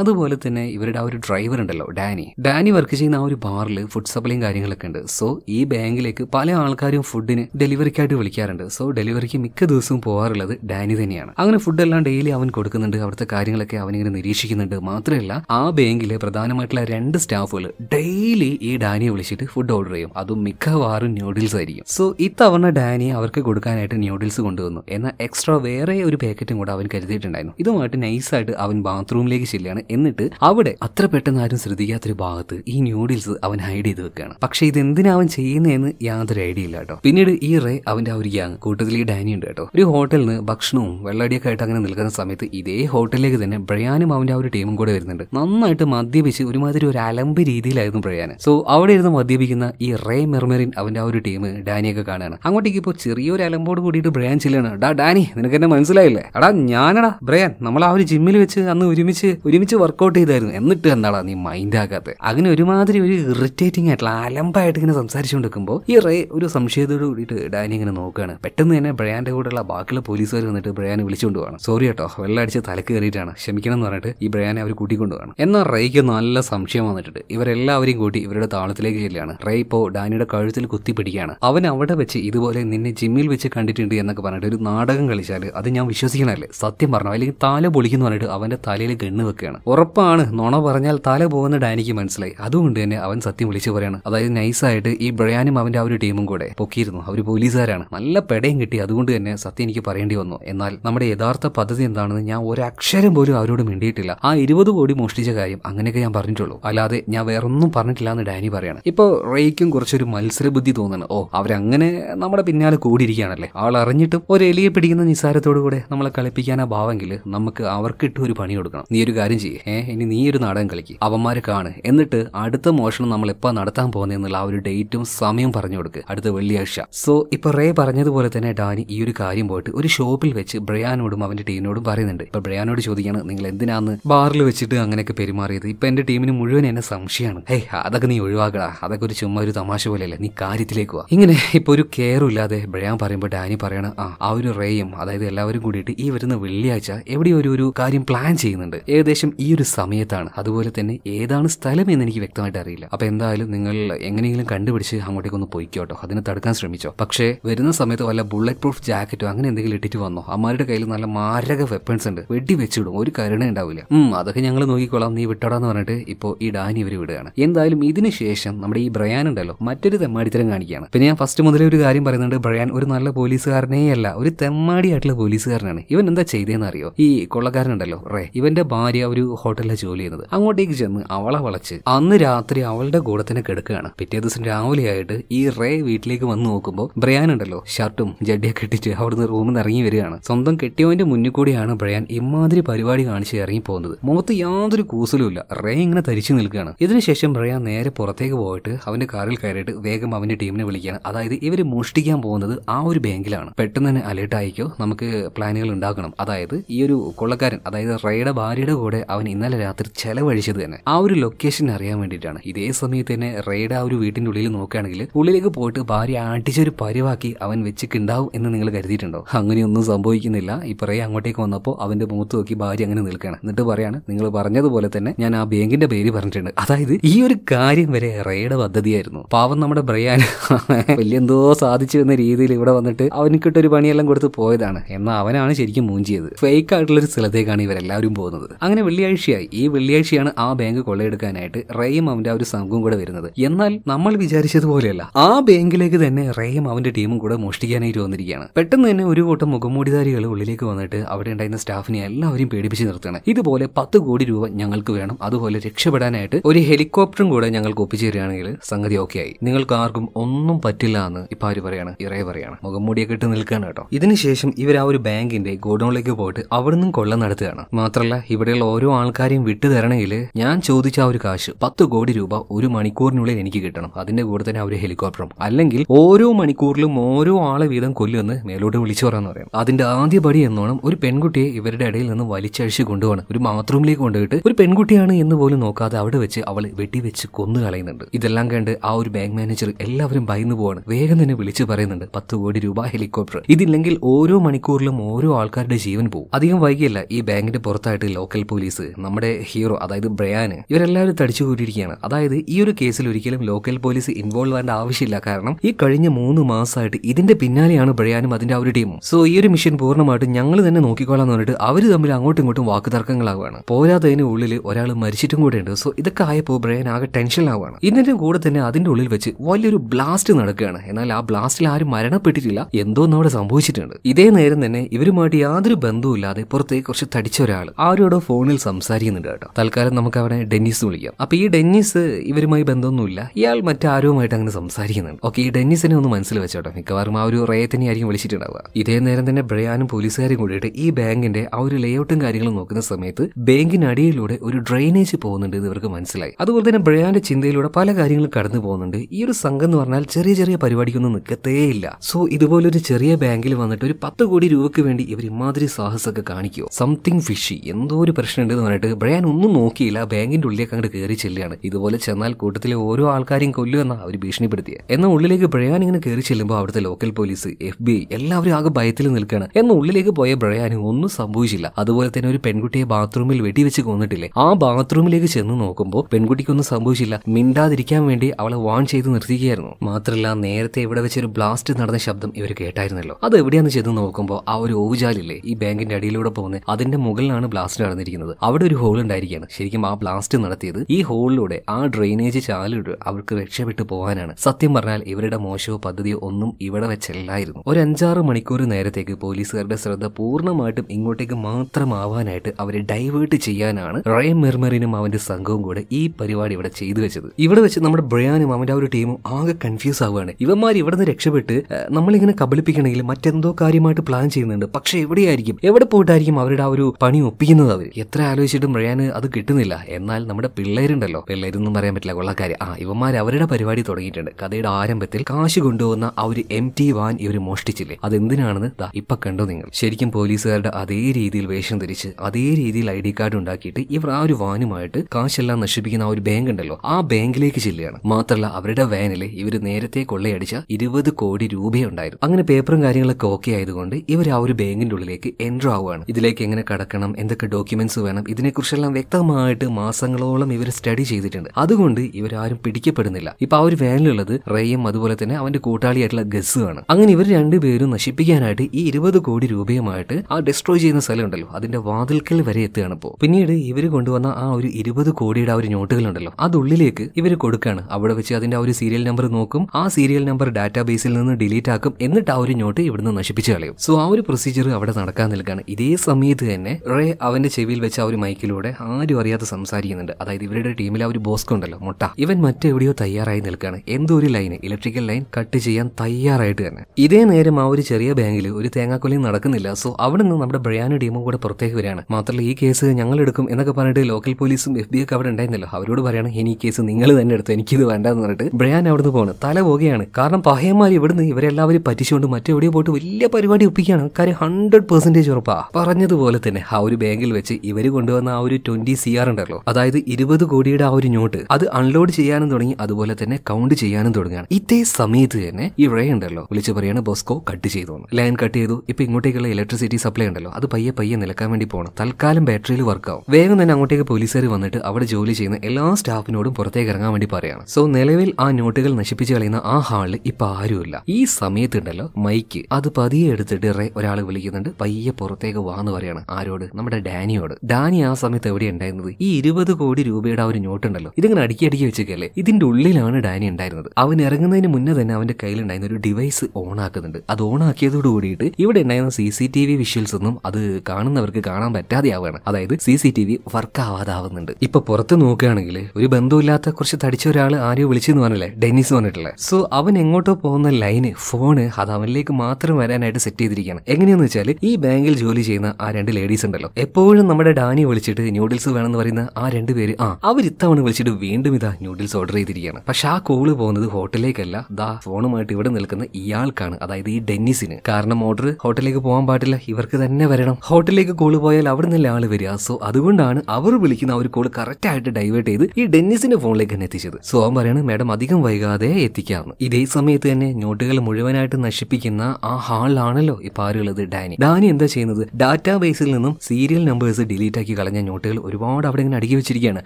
അതുപോലെ തന്നെ ഇവരുടെ ആ ഒരു ഡ്രൈവർ ഉണ്ടല്ലോ ഡാനി ഡാനി വർക്ക് ചെയ്യുന്ന ആ ഒരു ബാറിൽ ഫുഡ് സപ്ലൈയും കാര്യങ്ങളൊക്കെ ഉണ്ട് സോ ഈ ബാങ്കിലേക്ക് പല ആൾക്കാരും ഫുഡിന് ഡെലിവറിക്കായിട്ട് വിളിക്കാറുണ്ട് സോ ഡെലിവറിക്ക് മിക്ക ദിവസവും പോകാറുള്ളത് ഡാനി തന്നെയാണ് അങ്ങനെ ഫുഡെല്ലാം ഡെയിലി അവൻ കൊടുക്കുന്നുണ്ട് അവിടുത്തെ കാര്യങ്ങളൊക്കെ അവനിങ്ങനെ നിരീക്ഷിക്കുന്നുണ്ട് മാത്രമല്ല ആ ബാങ്കിലെ പ്രധാനമായിട്ടുള്ള രണ്ട് സ്റ്റാഫുകൾ ഡെയിലി ഈ ഡാനിയെ വിളിച്ചിട്ട് ഫുഡ് ഓർഡർ ചെയ്യും അതും മിക്കവാറും ന്യൂഡിൽസ് ആയിരിക്കും സോ ഇത്തവണ ഡാനി അവർക്ക് കൊടുക്കാനായിട്ട് ന്യൂഡിൽസ് കൊണ്ടുവന്നു എന്നാൽ എക്സ്ട്രാ വേറെ ഒരു പാക്കറ്റും കൂടെ അവൻ കരുതിയിട്ടുണ്ടായിരുന്നു ഇതുമായിട്ട് നൈസായിട്ട് അവൻ ബാത്റൂമിലേക്ക് ചെല്ലുകയാണ് എന്നിട്ട് അവിടെ അത്ര പെട്ടെന്ന് ആരും ശ്രദ്ധിക്കാത്തൊരു ഭാഗത്ത് ഈ ന്യൂഡിൽസ് അവൻ ഹൈഡ് ചെയ്ത് വെക്കുകയാണ് പക്ഷേ ഇത് എന്തിനാ അവൻ ചെയ്യുന്നതെന്ന് യാതൊരു ഐഡിയ ഇല്ല കേട്ടോ പിന്നീട് ഈ റേ അവന്റെ ആ ഒരു ഗ്യാങ് കൂട്ടത്തിൽ ഈ ഡാനി ഉണ്ട് കേട്ടോ ഒരു ഹോട്ടലിൽ നിന്ന് ഭക്ഷണവും വെള്ളടിയൊക്കെ ആയിട്ട് അങ്ങനെ നിൽക്കുന്ന സമയത്ത് ഇതേ ഹോട്ടലിലേക്ക് തന്നെ ബ്രയാനും അവന്റെ ആ ഒരു ടീമും കൂടെ വരുന്നുണ്ട് നന്നായിട്ട് മദ്യപിച്ച് ഒരുമാതിരി ഒരു അലമ്പ് രീതിയിലായിരുന്നു ബ്രയാൻ സോ അവിടെ ഇരുന്ന് മദ്യപിക്കുന്ന ഈ റേ മെർമെറിൻ അവന്റെ ആ ഒരു ടീം ഡാനിയൊക്കെ കാണുകയാണ് അങ്ങോട്ടേക്ക് ഇപ്പോൾ ചെറിയൊരു അലമ്പോട് കൂടിയിട്ട് ബ്രയാൻ ചെല്ലാണ് ഡാ ഡാനി നിനക്ക് എന്നെ മനസ്സിലായില്ലേ എടാ ഞാനടാ ബ്രയാൻ നമ്മൾ ആ ഒരു ജിമ്മിൽ വെച്ച് അന്ന് ഒരുമിച്ച് ഒരുമിച്ച് വർക്ക്ഔട്ട് ചെയ്തായിരുന്നു എന്നിട്ട് എന്താടാ നീ മൈൻഡ് ആക്കാത്തത് അങ്ങനെ ഒരുമാതിരി ഒരു ഇറിറ്റേറ്റിംഗ് ആയിട്ടുള്ള അലമ്പായിട്ട് ഇങ്ങനെ സംസാരിച്ചുകൊണ്ട് നിൽക്കുമ്പോൾ ഈ റേ ഒരു സംശയത്തോട് കൂടിയിട്ട് ഡാനി ഇങ്ങനെ നോക്കുകയാണ് പെട്ടെന്ന് തന്നെ ബ്രയാന്റെ കൂടെയുള്ള ബാക്കിയുള്ള പോലീസുകാർ വന്നിട്ട് ബ്രയാനെ വിളിച്ചുകൊണ്ട് പോകണം സോറി കേട്ടോ വെള്ളമടിച്ച് തലക്ക് കയറിയിട്ടാണ് ക്ഷമിക്കണം എന്ന് പറഞ്ഞിട്ട് ഈ ബ്രയാനെ അവർ കൂട്ടിക്കൊണ്ടുപോകണം എന്നാൽ റേക്ക് നല്ല സംശയം വന്നിട്ടുണ്ട് ഇവരെല്ലാവരെയും കൂട്ടി ഇവരുടെ ഡാനിയുടെ താളത്തിലേക്ക് ചെല്ലുകയാണ് റേ ഇപ്പോ ഡാനിയുടെ കഴുത്തിൽ കുത്തിപ്പിടിക്കുകയാണ് അവൻ അവിടെ വെച്ച് ഇതുപോലെ നിന്നെ ജിമ്മിൽ വെച്ച് കണ്ടിട്ടുണ്ട് എന്നൊക്കെ പറഞ്ഞിട്ട് ഒരു നാടകം കളിച്ചാൽ അത് ഞാൻ വിശ്വസിക്കണല്ലേ സത്യം പറഞ്ഞു അല്ലെങ്കിൽ തല പൊളിക്കുന്നു പറഞ്ഞിട്ട് അവന്റെ തലയിൽ ഗണ്ണ് വെക്കുകയാണ് ഉറപ്പാണ് നുണ പറഞ്ഞാൽ തല പോകുന്ന ഡാനിക്ക് മനസ്സിലായി അതുകൊണ്ട് തന്നെ അവൻ സത്യം വിളിച്ചു പറയാണ് അതായത് നൈസായിട്ട് ഈ ബ്രയാനും അവന്റെ ആ ഒരു ടീമും കൂടെ പൊക്കിയിരുന്നു അവർ പോലീസുകാരാണ് നല്ല പെടയും കിട്ടി അതുകൊണ്ട് തന്നെ സത്യം എനിക്ക് പറയേണ്ടി വന്നു എന്നാൽ നമ്മുടെ യഥാർത്ഥ പദ്ധതി എന്താണെന്ന് ഞാൻ ഒരക്ഷരം പോലും അവരോട് മിണ്ടിയിട്ടില്ല ആ ഇരുപത് കോടി മോഷ്ടിച്ച കാര്യം അങ്ങനെയൊക്കെ ഞാൻ പറഞ്ഞിട്ടുള്ളൂ അല്ലാതെ ഞാൻ വേറൊന്നും പറഞ്ഞിട്ടില്ല എന്ന് ഡാനി പറയാണ് ഇപ്പോൾ റേക്കും കുറച്ചൊരു ബുദ്ധി തോന്നുന്നു ഓ അവരങ്ങനെ നമ്മുടെ പിന്നാലെ കൂടിയിരിക്കുകയാണല്ലേ ആൾ അറിഞ്ഞിട്ടും ഒരു എലിയെ പിടിക്കുന്ന നിസാരത്തോടു കൂടെ നമ്മളെ കളിപ്പിക്കാനാ ഭാവെങ്കിൽ നമുക്ക് അവർക്കിട്ട് ഒരു പണി കൊടുക്കണം നീ ഒരു കാര്യം ചെയ്യേ ഏ ഇനി നീ ഒരു നാടകം കളിക്ക് അവന്മാരെ കാണ് എന്നിട്ട് അടുത്ത മോഷണം നമ്മൾ എപ്പോൾ നടത്താൻ പോകുന്നതെന്നുള്ള ആ ഒരു ഡേറ്റും സമയം പറഞ്ഞു കൊടുക്ക് അടുത്ത വെള്ളിയാഴ്ച സോ ഇപ്പോൾ റേ പറഞ്ഞതുപോലെ തന്നെ ഡാനി ഈ ഒരു കാര്യം പോയിട്ട് ഒരു ഷോപ്പിൽ വെച്ച് ബ്രയാനോടും അവന്റെ ടീമിനോടും പറയുന്നുണ്ട് ഇപ്പൊ ബ്രയാനോട് ചോദിക്കുകയാണ് നിങ്ങൾ എന്തിനാന്ന് ബാറിൽ വെച്ചിട്ട് അങ്ങനെയൊക്കെ പെരുമാറിയത് ഇപ്പൊ എന്റെ ടീമിന് മുഴുവൻ എന്നെ സംശയമാണ് ഹേ അതൊക്കെ നീ ഒഴിവാക്കടാ അതൊക്കെ ഒരു ചുമ്മാ ഒരു തമാശ പോലെയല്ലേ നീ കാര്യത്തിലേക്ക് വാ ഇങ്ങനെ ഇപ്പൊ ഒരു കെയറും ഇല്ലാതെ ബ്രയാൻ പറയുമ്പോൾ ഡാനി പറയണ ആ ആ ഒരു റേയും അതായത് എല്ലാവരും കൂടിയിട്ട് ഈ വരുന്ന വെള്ളിയാഴ്ച എവിടെയോ ഒരു ഒരു കാര്യം പ്ലാൻ ചെയ്യുന്നുണ്ട് ഏകദേശം ഈ ഒരു സമയത്താണ് അതുപോലെ തന്നെ ഏതാണ് സ്ഥലം എന്ന് എനിക്ക് വ്യക്തമായിട്ട് അറിയില്ല അപ്പോൾ എന്തായാലും നിങ്ങൾ എങ്ങനെയെങ്കിലും കണ്ടുപിടിച്ച് അങ്ങോട്ടേക്കൊന്ന് പോയിക്കോട്ടോ അതിനെ തടുക്കാൻ ശ്രമിച്ചോ പക്ഷേ വരുന്ന സമയത്ത് വല്ല ബുള്ളറ്റ് പ്രൂഫ് ജാക്കറ്റോ അങ്ങനെ എന്തെങ്കിലും ഇട്ടിട്ട് വന്നോ അമ്മാരുടെ കയ്യിൽ നല്ല മാരക വെപ്പൺസ് ഉണ്ട് വെടി വെച്ചിടും ഒരു കരുണ ഉണ്ടാവില്ല അതൊക്കെ ഞങ്ങൾ നോക്കിക്കോളാം നീ വിട്ടോടാന്ന് പറഞ്ഞിട്ട് ഇപ്പോൾ ഈ ഡാനി ഇവർ വിടുകയാണ് എന്തായാലും ഇതിന് ശേഷം നമ്മുടെ ഈ ബ്രയാൻ ഉണ്ടല്ലോ മറ്റൊരു തെമ്മാടിത്തരം കാണിക്കുകയാണ് പിന്നെ ഞാൻ ഫസ്റ്റ് മുതലേ ഒരു കാര്യം പറയുന്നുണ്ട് ബ്രയാൻ ഒരു നല്ല പോലീസുകാരനേ അല്ല ഒരു തെമ്മാടിയായിട്ടുള്ള പോലീസുകാരനാണ് ഇവൻ എന്താ ചെയ്തതെന്ന് അറിയോ ഈ കൊള്ളക്കാരനുണ്ടല്ലോ റേ ഇവന്റെ ഭാര്യ ഒരു ഹോട്ടലിലെ ജോലി ചെയ്യുന്നത് അങ്ങോട്ടേക്ക് ചെന്ന് അവളെ വളച്ച് അന്ന് രാത്രി അവളുടെ കൂടെ തന്നെ കിടക്കുകയാണ് പിറ്റേ ദിവസം രാവിലെ ആയിട്ട് ഈ റേ വീട്ടിലേക്ക് വന്ന് നോക്കുമ്പോൾ ബ്രയാൻ ഉണ്ടല്ലോ ഷർട്ടും ജഡ്ഡിയൊക്കെ ഇട്ടിട്ട് അവിടുന്ന് റൂമിൽ നിന്ന് ഇറങ്ങി വരികയാണ് സ്വന്തം കെട്ടിയവന്റെ മുന്നിൽ കൂടിയാണ് ബ്രയാൻ ഇമാതിരി പരിപാടി കാണിച്ച് ഇറങ്ങി പോകുന്നത് മുഖത്ത് യാതൊരു കൂസലുമില്ല റേ ഇങ്ങനെ തരിച്ചു നിൽക്കുകയാണ് ഇതിനുശേഷം ബ്രയാൻ നേരെ പുറത്തേക്ക് പോയിട്ട് അവന്റെ കാറിൽ കയറിയിട്ട് വേഗം അവന്റെ ടീമിനെ വിളിക്കുകയാണ് അതായത് ഇവർ മോഷ്ടിക്കാൻ പോകുന്നത് ആ ഒരു ബാങ്കിലാണ് പെട്ടെന്ന് തന്നെ അലേർട്ട് ആയിക്കോ നമുക്ക് പ്ലാനുകൾ ഉണ്ടാക്കണം അതായത് ഈ ഒരു കൊള്ളക്കാരൻ അതായത് റൈയുടെ ഭാര്യയുടെ കൂടെ അവൻ ഇന്നലെ രാത്രി ചെലവഴിച്ചത് തന്നെ ആ ഒരു ലൊക്കേഷൻ അറിയാൻ വേണ്ടിയിട്ടാണ് ഇതേ സമയത്ത് തന്നെ റൈഡ് ആ ഒരു വീട്ടിന്റെ ഉള്ളിൽ നോക്കുകയാണെങ്കിൽ ഉള്ളിലേക്ക് പോയിട്ട് ഭാര്യ അടിച്ചൊരു പരിവാക്കി അവൻ വെച്ചിട്ടുണ്ടാവും എന്ന് നിങ്ങൾ കരുതിയിട്ടുണ്ടോ അങ്ങനെയൊന്നും സംഭവിക്കുന്നില്ല ഈ റേ അങ്ങോട്ടേക്ക് വന്നപ്പോൾ അവന്റെ മുഖത്ത് നോക്കി ഭാര്യ അങ്ങനെ നിൽക്കുകയാണ് എന്നിട്ട് പറയാണ് നിങ്ങൾ പറഞ്ഞതുപോലെ തന്നെ ഞാൻ ആ ബാങ്കിന്റെ പേര് പറഞ്ഞിട്ടുണ്ട് അതായത് ഈ ഒരു കാര്യം ഇത്രയും വരെ റെയ്ഡ് പദ്ധതിയായിരുന്നു പാവം നമ്മുടെ ബ്രയാൻ വലിയ എന്തോ സാധിച്ചു എന്ന രീതിയിൽ ഇവിടെ വന്നിട്ട് കിട്ടൊരു പണിയെല്ലാം കൊടുത്ത് പോയതാണ് എന്നാൽ അവനാണ് ശരിക്കും മൂഞ്ചിയത് ഫേക്ക് ആയിട്ടുള്ള ഒരു സ്ഥലത്തേക്കാണ് ഇവരെല്ലാവരും പോകുന്നത് അങ്ങനെ വെള്ളിയാഴ്ചയായി ഈ വെള്ളിയാഴ്ചയാണ് ആ ബാങ്ക് കൊള്ളയെടുക്കാനായിട്ട് റേയും അവന്റെ ആ ഒരു സംഘവും കൂടെ വരുന്നത് എന്നാൽ നമ്മൾ വിചാരിച്ചതുപോലെയല്ല ആ ബാങ്കിലേക്ക് തന്നെ റേയും അവന്റെ ടീമും കൂടെ മോഷ്ടിക്കാനായിട്ട് വന്നിരിക്കുകയാണ് പെട്ടെന്ന് തന്നെ ഒരു കൂട്ടം മുഖംമൂടിധാരികൾ ഉള്ളിലേക്ക് വന്നിട്ട് അവിടെ ഉണ്ടായിരുന്ന സ്റ്റാഫിനെ എല്ലാവരും പേടിപ്പിച്ച് നിർത്തുകയാണ് ഇതുപോലെ പത്ത് കോടി രൂപ ഞങ്ങൾക്ക് വേണം അതുപോലെ രക്ഷപ്പെടാനായിട്ട് ഒരു ഹെലികോപ്റ്ററും കൂടെ ഞങ്ങൾ നിങ്ങൾക്ക് ഒപ്പിച്ചേരുകയാണെങ്കിൽ സംഗതി ഓക്കെ ആയി നിങ്ങൾക്ക് ആർക്കും ഒന്നും പറ്റില്ല എന്ന് ഇപ്പൊ ആര് പറയാണ് ഇറേ പറയാണ് മുഖംമൂടിയൊക്കെ ഇട്ട് നിൽക്കുകയാണ് കേട്ടോ ഇതിനുശേഷം ഇവർ ആ ഒരു ബാങ്കിന്റെ ഗോഡൌണിലേക്ക് പോയിട്ട് അവിടെ നിന്നും കൊള്ള നടത്തുകയാണ് മാത്രമല്ല ഇവിടെയുള്ള ഓരോ ആൾക്കാരെയും വിട്ടു തരണമെങ്കിൽ ഞാൻ ചോദിച്ച ആ ഒരു കാശ് പത്ത് കോടി രൂപ ഒരു മണിക്കൂറിനുള്ളിൽ എനിക്ക് കിട്ടണം അതിന്റെ കൂടെ തന്നെ ആ ഒരു ഹെലികോപ്റ്ററും അല്ലെങ്കിൽ ഓരോ മണിക്കൂറിലും ഓരോ ആളെ വീതം കൊല്ലുമെന്ന് മേലോട്ട് വിളിച്ചു പറയാന്ന് പറയാം അതിന്റെ ആദ്യ പടി എന്നോണം ഒരു പെൺകുട്ടിയെ ഇവരുടെ ഇടയിൽ നിന്ന് വലിച്ചഴിച്ച് കൊണ്ടുപോകണം ഒരു ബാത്റൂമിലേക്ക് കൊണ്ടുപോയിട്ട് ഒരു പെൺകുട്ടിയാണ് എന്ന് പോലും നോക്കാതെ അവിടെ വെച്ച് അവൾ വെട്ടിവെച്ച് കൊന്നു കളയുന്നുണ്ട് ഇതെല്ലാം കണ്ട് ആ ഒരു ബാങ്ക് മാനേജർ എല്ലാവരും ഭയന്നു പോവാണ് വേഗം തന്നെ വിളിച്ചു പറയുന്നുണ്ട് പത്ത് കോടി രൂപ ഹെലികോപ്റ്റർ ഇതില്ലെങ്കിൽ ഓരോ മണിക്കൂറിലും ഓരോ ആൾക്കാരുടെ ജീവൻ പോകും അധികം വൈകിയല്ല ഈ ബാങ്കിന്റെ പുറത്തായിട്ട് ലോക്കൽ പോലീസ് നമ്മുടെ ഹീറോ അതായത് ബ്രയാന് ഇവരെല്ലാവരും തടിച്ചു കൂട്ടിയിരിക്കുകയാണ് അതായത് ഈ ഒരു കേസിൽ ഒരിക്കലും ലോക്കൽ പോലീസ് ഇൻവോൾവ് ആവേണ്ട ആവശ്യമില്ല കാരണം ഈ കഴിഞ്ഞ മൂന്ന് മാസമായിട്ട് ഇതിന്റെ പിന്നാലെയാണ് ബ്രയാനും അതിന്റെ ആ ഒരു ടീമും സോ ഈ ഒരു മിഷൻ പൂർണ്ണമായിട്ടും ഞങ്ങൾ തന്നെ എന്ന് പറഞ്ഞിട്ട് അവർ തമ്മിൽ അങ്ങോട്ടും ഇങ്ങോട്ടും വാക്കുതർക്കങ്ങളാവുകയാണ് പോരാത്തതിന് ഉള്ളിൽ ഒരാൾ മരിച്ചിട്ടും കൂടെ ഉണ്ട് സോ ഇതൊക്കെ ആയപ്പോൾ ബ്രയാൻ ആകെ ടെൻഷൻ ഉണ്ടാവുകയാണ് ഇതിന്റെ കൂടെ തന്നെ അതിന്റെ ഉള്ളിൽ വെച്ച് വലിയൊരു ബ്ലാസ്റ്റ് നടക്കുകയാണ് എന്നാൽ ആ ബ്ലാസ്റ്റിൽ ആരും മരണപ്പെട്ടിട്ടില്ല എന്തോന്ന് അവിടെ സംഭവിച്ചിട്ടുണ്ട് ഇതേ നേരം തന്നെ ഇവരുമായിട്ട് യാതൊരു ബന്ധവുമില്ലാതെ പുറത്തേക്ക് കുറച്ച് തടിച്ച ഒരാൾ ആരോടോ ഫോണിൽ സംസാരിക്കുന്നുണ്ട് കേട്ടോ തൽക്കാലം നമുക്ക് അവിടെ ഡെന്നിസ് വിളിക്കാം അപ്പൊ ഈ ഡെന്നിസ് ഇവരുമായി ബന്ധമൊന്നുമില്ല ഇയാൾ മറ്റാരുമായിട്ട് അങ്ങനെ സംസാരിക്കുന്നുണ്ട് ഓക്കെ ഈ ഡെന്നിസിനെ ഒന്ന് മനസ്സിൽ വെച്ചോട്ടോ മിക്കവാറും ആ ഒരു റേയത്തിനെ ആയിരിക്കും വിളിച്ചിട്ടുണ്ടാവുക ഇതേ നേരം തന്നെ ബ്രയാനും പോലീസുകാരും കൂടിയിട്ട് ഈ ബാങ്കിന്റെ ആ ഒരു ലേഔട്ടും കാര്യങ്ങളും നോക്കുന്ന സമയത്ത് ബാങ്കിനടിയിലൂടെ ഒരു ഡ്രെയിനേജ് പോകുന്നുണ്ട് എന്ന് ഇവർക്ക് മനസ്സിലായി അതുപോലെ തന്നെ ബ്രയാന്റെ ചിന്ത ചിന്തയിലൂടെ പല കാര്യങ്ങളും കടന്നു പോകുന്നുണ്ട് ഈ ഒരു സംഘം എന്ന് പറഞ്ഞാൽ ചെറിയ ചെറിയ പരിപാടിക്കൊന്നും നിൽക്കത്തേയില്ല സോ ഇതുപോലൊരു ചെറിയ ബാങ്കിൽ വന്നിട്ട് ഒരു പത്ത് കോടി രൂപയ്ക്ക് വേണ്ടി ഇവർ ഇമാതിരി സാഹസമൊക്കെ കാണിക്കുമോ സംതിങ് ഫിഷി എന്തോ ഒരു പ്രശ്നമുണ്ടെന്ന് പറഞ്ഞിട്ട് ബ്രയാൻ ഒന്നും നോക്കിയില്ല ബാങ്കിന്റെ ഉള്ളിലേക്ക് അങ്ങോട്ട് കയറി ചെല്ലുകയാണ് ഇതുപോലെ ചെന്നാൽ കൂട്ടത്തിലെ ഓരോ ആൾക്കാരെയും കൊല്ലുമെന്ന അവർ ഭീഷണിപ്പെടുത്തിയത് എന്ന ഉള്ളിലേക്ക് ബ്രയാൻ ഇങ്ങനെ കയറി ചെല്ലുമ്പോൾ അവിടുത്തെ local police F B I എല്ലാവരും ആകെ ഭയത്തിൽ നിൽക്കുകയാണ് എന്ന ഉള്ളിലേക്ക് പോയ ബ്രയാൻ ഒന്നും സംഭവിച്ചില്ല അതുപോലെ തന്നെ ഒരു പെൺകുട്ടിയെ ബാത്റൂമിൽ വെടിവെച്ച് കൊന്നിട്ടില്ലേ ആ ബാത്റൂമിലേക്ക് ചെന്ന് നോക്കുമ്പോൾ പെൺകുട്ടിക്കൊന്നും സംഭവിച്ചില്ല മിണ്ടാതിരിക്കാൻ വേണ്ടി അവളെ വാൺ ചെയ്ത് നിർത്തിക്കുകയായിരുന്നു മാത്രമല്ല നേരത്തെ ഇവിടെ വെച്ച് ഒരു ബ്ലാസ്റ്റ് നടന്ന ശബ്ദം ഇവർ കേട്ടായിരുന്നല്ലോ അത് എവിടെയാന്ന് ചെയ്ത് നോക്കുമ്പോൾ ആ ഒരു ഓവുചാലില്ലേ ഈ ബാങ്കിന്റെ അടിയിലൂടെ പോകുന്നത് അതിന്റെ മുകളിലാണ് ബ്ലാസ്റ്റ് നടന്നിരിക്കുന്നത് അവിടെ ഒരു ഹോൾ ഉണ്ടായിരിക്കുകയാണ് ശരിക്കും ആ ബ്ലാസ്റ്റ് നടത്തിയത് ഈ ഹോളിലൂടെ ആ ഡ്രെയിനേജ് ചാലിലൂടെ അവർക്ക് രക്ഷപ്പെട്ടു പോകാനാണ് സത്യം പറഞ്ഞാൽ ഇവരുടെ മോശവും പദ്ധതിയോ ഒന്നും ഇവിടെ വെച്ചല്ലായിരുന്നു ഒരു അഞ്ചാറ് മണിക്കൂർ നേരത്തേക്ക് പോലീസുകാരുടെ ശ്രദ്ധ പൂർണ്ണമായിട്ടും ഇങ്ങോട്ടേക്ക് മാത്രമാവാനായിട്ട് അവരെ ഡൈവേർട്ട് ചെയ്യാനാണ് റയം മിർമറിനും അവന്റെ സംഘവും കൂടെ ഈ പരിപാടി ഇവിടെ ചെയ്തു വെച്ചത് കാണിക്കുന്നത് ഇവിടെ വെച്ച് നമ്മുടെ ബ്രയാനും അവൻ്റെ ആ ഒരു ടീമും ആകെ കൺഫ്യൂസ് ആവുകയാണ് ഇവന്മാർ ഇവിടെ നിന്ന് രക്ഷപ്പെട്ട് നമ്മളിങ്ങനെ കബളിപ്പിക്കണമെങ്കിൽ മറ്റെന്തോ കാര്യമായിട്ട് പ്ലാൻ ചെയ്യുന്നുണ്ട് പക്ഷേ എവിടെയായിരിക്കും എവിടെ പോയിട്ടായിരിക്കും അവരുടെ ആ ഒരു പണി ഒപ്പിക്കുന്നത് അവർ എത്ര ആലോചിച്ചിട്ടും ബ്രയാന് അത് കിട്ടുന്നില്ല എന്നാൽ നമ്മുടെ പിള്ളേരുണ്ടല്ലോ പിള്ളേരൊന്നും പറയാൻ പറ്റില്ല കൊള്ളക്കാർ ആ ഇവന്മാർ അവരുടെ പരിപാടി തുടങ്ങിയിട്ടുണ്ട് കഥയുടെ ആരംഭത്തിൽ കാശ് കൊണ്ടുവന്ന ആ ഒരു എം ടി വാൻ ഇവർ മോഷ്ടിച്ചില്ലേ അതെന്തിനാണെന്ന് ദാ ഇപ്പൊ കണ്ടോ നിങ്ങൾ ശരിക്കും പോലീസുകാരുടെ അതേ രീതിയിൽ വേഷം ധരിച്ച് അതേ രീതിയിൽ ഐ ഡി കാർഡ് ഉണ്ടാക്കിയിട്ട് ഇവർ ആ ഒരു വാനുമായിട്ട് കാശെല്ലാം നശിപ്പിക്കുന്ന ആ ഒരു ബാങ്ക് ഉണ്ടല്ലോ ആ ബാങ്കിലേക്ക് ചെല്ലുകയാണ് മാത്രമല്ല അവരുടെ വാനിൽ ഇവർ നേരത്തെ കൊള്ളയടിച്ച ഇരുപത് കോടി രൂപയുണ്ടായിരുന്നു അങ്ങനെ പേപ്പറും കാര്യങ്ങളൊക്കെ ഓക്കെ ആയതുകൊണ്ട് ഇവർ ആ ഒരു ബാങ്കിന്റെ ഉള്ളിലേക്ക് എൻട്രോ ആവുകയാണ് ഇതിലേക്ക് എങ്ങനെ കടക്കണം എന്തൊക്കെ ഡോക്യുമെന്റ്സ് വേണം ഇതിനെക്കുറിച്ചെല്ലാം വ്യക്തമായിട്ട് മാസങ്ങളോളം ഇവർ സ്റ്റഡി ചെയ്തിട്ടുണ്ട് അതുകൊണ്ട് ഇവരാരും പിടിക്കപ്പെടുന്നില്ല ഇപ്പൊ ആ ഒരു വാനിലുള്ളത് റേയും അതുപോലെ തന്നെ അവന്റെ കൂട്ടാളിയായിട്ടുള്ള ഗസ്സുമാണ് അങ്ങനെ ഇവർ രണ്ടുപേരും നശിപ്പിക്കാനായിട്ട് ഈ ഇരുപത് കോടി രൂപയുമായിട്ട് ആ ഡിസ്ട്രോയ് ചെയ്യുന്ന സ്ഥലം ഉണ്ടല്ലോ അതിന്റെ വാതിൽക്കൽ വരെ എത്തുകയാണ് ഇപ്പോൾ പിന്നീട് ഇവർ കൊണ്ടുവന്ന ആ ഒരു ഇരുപത് കോടിയുടെ ആ ഒരു നോട്ടുകളുണ്ടല്ലോ അതുള്ളിലേക്ക് ലിസ്റ്റിലേക്ക് ഇവർ കൊടുക്കുകയാണ് അവിടെ വെച്ച് അതിൻ്റെ ആ ഒരു സീരിയൽ നമ്പർ നോക്കും ആ സീരിയൽ നമ്പർ ഡാറ്റാബേസിൽ നിന്ന് ഡിലീറ്റ് ആക്കും എന്നിട്ട് ആ ഒരു നോട്ട് ഇവിടുന്ന് നശിപ്പിച്ച് കളയും സോ ആ ഒരു പ്രൊസീജിയർ അവിടെ നടക്കാൻ നിൽക്കുകയാണ് ഇതേ സമയത്ത് തന്നെ റേ അവന്റെ ചെവിയിൽ വെച്ച ആ ഒരു മൈക്കിലൂടെ ആരും അറിയാതെ സംസാരിക്കുന്നുണ്ട് അതായത് ഇവരുടെ ടീമിലെ ആ ഒരു ബോസ്കോ ഉണ്ടല്ലോ മുട്ട ഇവൻ മറ്റെവിടെയോ തയ്യാറായി നിൽക്കുകയാണ് എന്തോ ഒരു ലൈന് ഇലക്ട്രിക്കൽ ലൈൻ കട്ട് ചെയ്യാൻ തയ്യാറായിട്ട് തന്നെ ഇതേ നേരം ആ ഒരു ചെറിയ ബാങ്കിൽ ഒരു തേങ്ങാക്കൊലയും നടക്കുന്നില്ല സോ അവിടെ നിന്ന് നമ്മുടെ ബ്രയാനു ടീമും കൂടെ പുറത്തേക്ക് വരികയാണ് മാത്രമല്ല ഈ കേസ് ഞങ്ങൾ എടുക്കും എന്നൊക്കെ പറഞ്ഞിട്ട് ലോക്കൽ പോലീസും എഫ് ബി ഒക്കെ അവിടെ ഉണ്ടായിരുന്നല്ലോ അവരോട് പറയുകയാണ് ഇനി ഈ കേസ് നിങ്ങൾ തന്നെ എടുത്തു എനിക്കിത് വേണ്ടെന്ന് പറഞ്ഞിട്ട് ബ്രയാൻ അവിടുന്ന് പോകുന്നത് തല പോകുകയാണ് കാരണം പഹയന്മാർ ഇവിടുന്ന് ഇവരെല്ലാവരും പറ്റിച്ചുകൊണ്ട് മറ്റെവിടെയോ പോയിട്ട് വലിയ പരിപാടി ഒപ്പിക്കുകയാണ് കാര്യം ഹൺഡ്രഡ് പെർസെന്റേജ് ഉറപ്പാ പറഞ്ഞതുപോലെ തന്നെ ആ ഒരു ബാങ്കിൽ വെച്ച് ഇവർ കൊണ്ടുവന്ന ആ ഒരു ട്വന്റി സി ആർ ഉണ്ടല്ലോ അതായത് ഇരുപത് കോടിയുടെ ആ ഒരു നോട്ട് അത് അൺലോഡ് ചെയ്യാനും തുടങ്ങി അതുപോലെ തന്നെ കൗണ്ട് ചെയ്യാനും തുടങ്ങുകയാണ് ഇതേ സമയത്ത് തന്നെ ഈ റേ ഉണ്ടല്ലോ വിളിച്ചു പറയാണ് ബോസ്കോ കട്ട് ചെയ്തു ലൈൻ കട്ട് ചെയ്തു ഇപ്പൊ ഇങ്ങോട്ടേക്കുള്ള ഇലക്ട്രിസിറ്റി സപ്ലൈ ഉണ്ടല്ലോ അത് പയ്യെ പയ്യെ നിലക്കാൻ വേണ്ടി പോകണം തൽക്കാലം ബാറ്ററിയിൽ വർക്ക് ആവും വേഗം തന്നെ അങ്ങോട്ടേക്ക് പോലീസുകാർ വന്നിട്ട് അവിടെ ജോലി ചെയ്യുന്ന എല്ലാ സ്റ്റാഫിനോടും പുറത്ത് പുറത്തേക്ക് ഇറങ്ങാൻ വേണ്ടി പറയാണ് സോ നിലവിൽ ആ നോട്ടുകൾ നശിപ്പിച്ച് കളയുന്ന ആ ഹാളിൽ ഇപ്പൊ ആരുമില്ല ഈ സമയത്തുണ്ടല്ലോ മൈക്ക് അത് പതിയെ എടുത്തിട്ട് റേ ഒരാൾ വിളിക്കുന്നുണ്ട് പയ്യെ പുറത്തേക്ക് വാന്ന് പറയാണ് ആരോട് നമ്മുടെ ഡാനിയോട് ഡാനി ആ സമയത്ത് എവിടെ ഉണ്ടായിരുന്നത് ഈ ഇരുപത് കോടി രൂപയുടെ ആ ഒരു നോട്ടുണ്ടല്ലോ ഇതിങ്ങനെ അടുക്കി അടുക്കി വെച്ചേക്കല്ലേ ഇതിന്റെ ഉള്ളിലാണ് ഡാനി ഉണ്ടായിരുന്നത് അവൻ ഇറങ്ങുന്നതിന് മുന്നേ തന്നെ അവന്റെ കയ്യിലുണ്ടായിരുന്ന ഒരു ഡിവൈസ് ഓൺ ആക്കുന്നുണ്ട് അത് ഓൺ ആക്കിയതോട് കൂടിയിട്ട് ഇവിടെ ഉണ്ടായിരുന്ന C C T V visuals ഒന്നും അത് കാണുന്നവർക്ക് കാണാൻ പറ്റാതെയാവുകയാണ് അതായത് C C T V work ആവാതാവുന്നുണ്ട് ഇപ്പൊ പുറത്ത് നോക്കുകയാണെങ്കിൽ ഒരു ബന്ധമില്ലാത്ത ഇല്ലാത്ത കുറച്ച് തടിച്ച ഒരാൾ ആരെയോ വിളിച്ചെന്ന് പറഞ്ഞില്ലേ ഡെന്നിസ് പറഞ്ഞിട്ടില്ലേ സോ അവൻ എങ്ങോട്ടോ പോകുന്ന ലൈന് ഫോണ് അത് അവനിലേക്ക് മാത്രം വരാനായിട്ട് സെറ്റ് ചെയ്തിരിക്കുകയാണ് എങ്ങനെയെന്ന് വെച്ചാൽ ഈ ബാങ്കിൽ ജോലി ചെയ്യുന്ന ആ രണ്ട് ലേഡീസ് ഉണ്ടല്ലോ എപ്പോഴും നമ്മുടെ ഡാനി വിളിച്ചിട്ട് ന്യൂഡിൽസ് വേണമെന്ന് പറയുന്ന ആ രണ്ട് പേര് ആ അവർ ഇത്തവണ വിളിച്ചിട്ട് വീണ്ടും ഇതാ ന്യൂഡിൽസ് ഓർഡർ ചെയ്തിരിക്കുകയാണ് പക്ഷെ ആ കോള് പോകുന്നത് ഹോട്ടലിലേക്കല്ല ദാ ഫോണുമായിട്ട് ഇവിടെ നിൽക്കുന്ന ഇയാൾക്കാണ് അതായത് ഈ ഡെന്നിസിന് കാരണം ഓർഡർ ഹോട്ടലിലേക്ക് പോകാൻ പാടില്ല ഇവർക്ക് തന്നെ വരണം ഹോട്ടലിലേക്ക് കോള് പോയാൽ അവിടെ നിന്നല്ലേ ആള് വരിക സോ അതുകൊണ്ടാണ് അവർ വിളിക്കുന്ന ആ ഒരു കോള് കറക്റ്റ് ആയിട്ട് ഡൈവേർട്ട് ചെയ്ത് ഈ ഡെന്നിസിന്റെ ഫോൺ ടൗണിലേക്ക് തന്നെ എത്തിച്ചത് സോ അവൻ പറയാണ് മാഡം അധികം വൈകാതെ എത്തിക്കാമെന്ന് ഇതേ സമയത്ത് തന്നെ നോട്ടുകൾ മുഴുവനായിട്ട് നശിപ്പിക്കുന്ന ആ ഹാളിലാണല്ലോ ഇപ്പൊ ആരുള്ളത് ഡാനി ഡാനി എന്താ ചെയ്യുന്നത് ഡാറ്റാ ബേസിൽ നിന്നും സീരിയൽ നമ്പേഴ്സ് ഡിലീറ്റ് ആക്കി കളഞ്ഞ നോട്ടുകൾ ഒരുപാട് അവിടെ ഇങ്ങനെ അടുക്കി വെച്ചിരിക്കുകയാണ്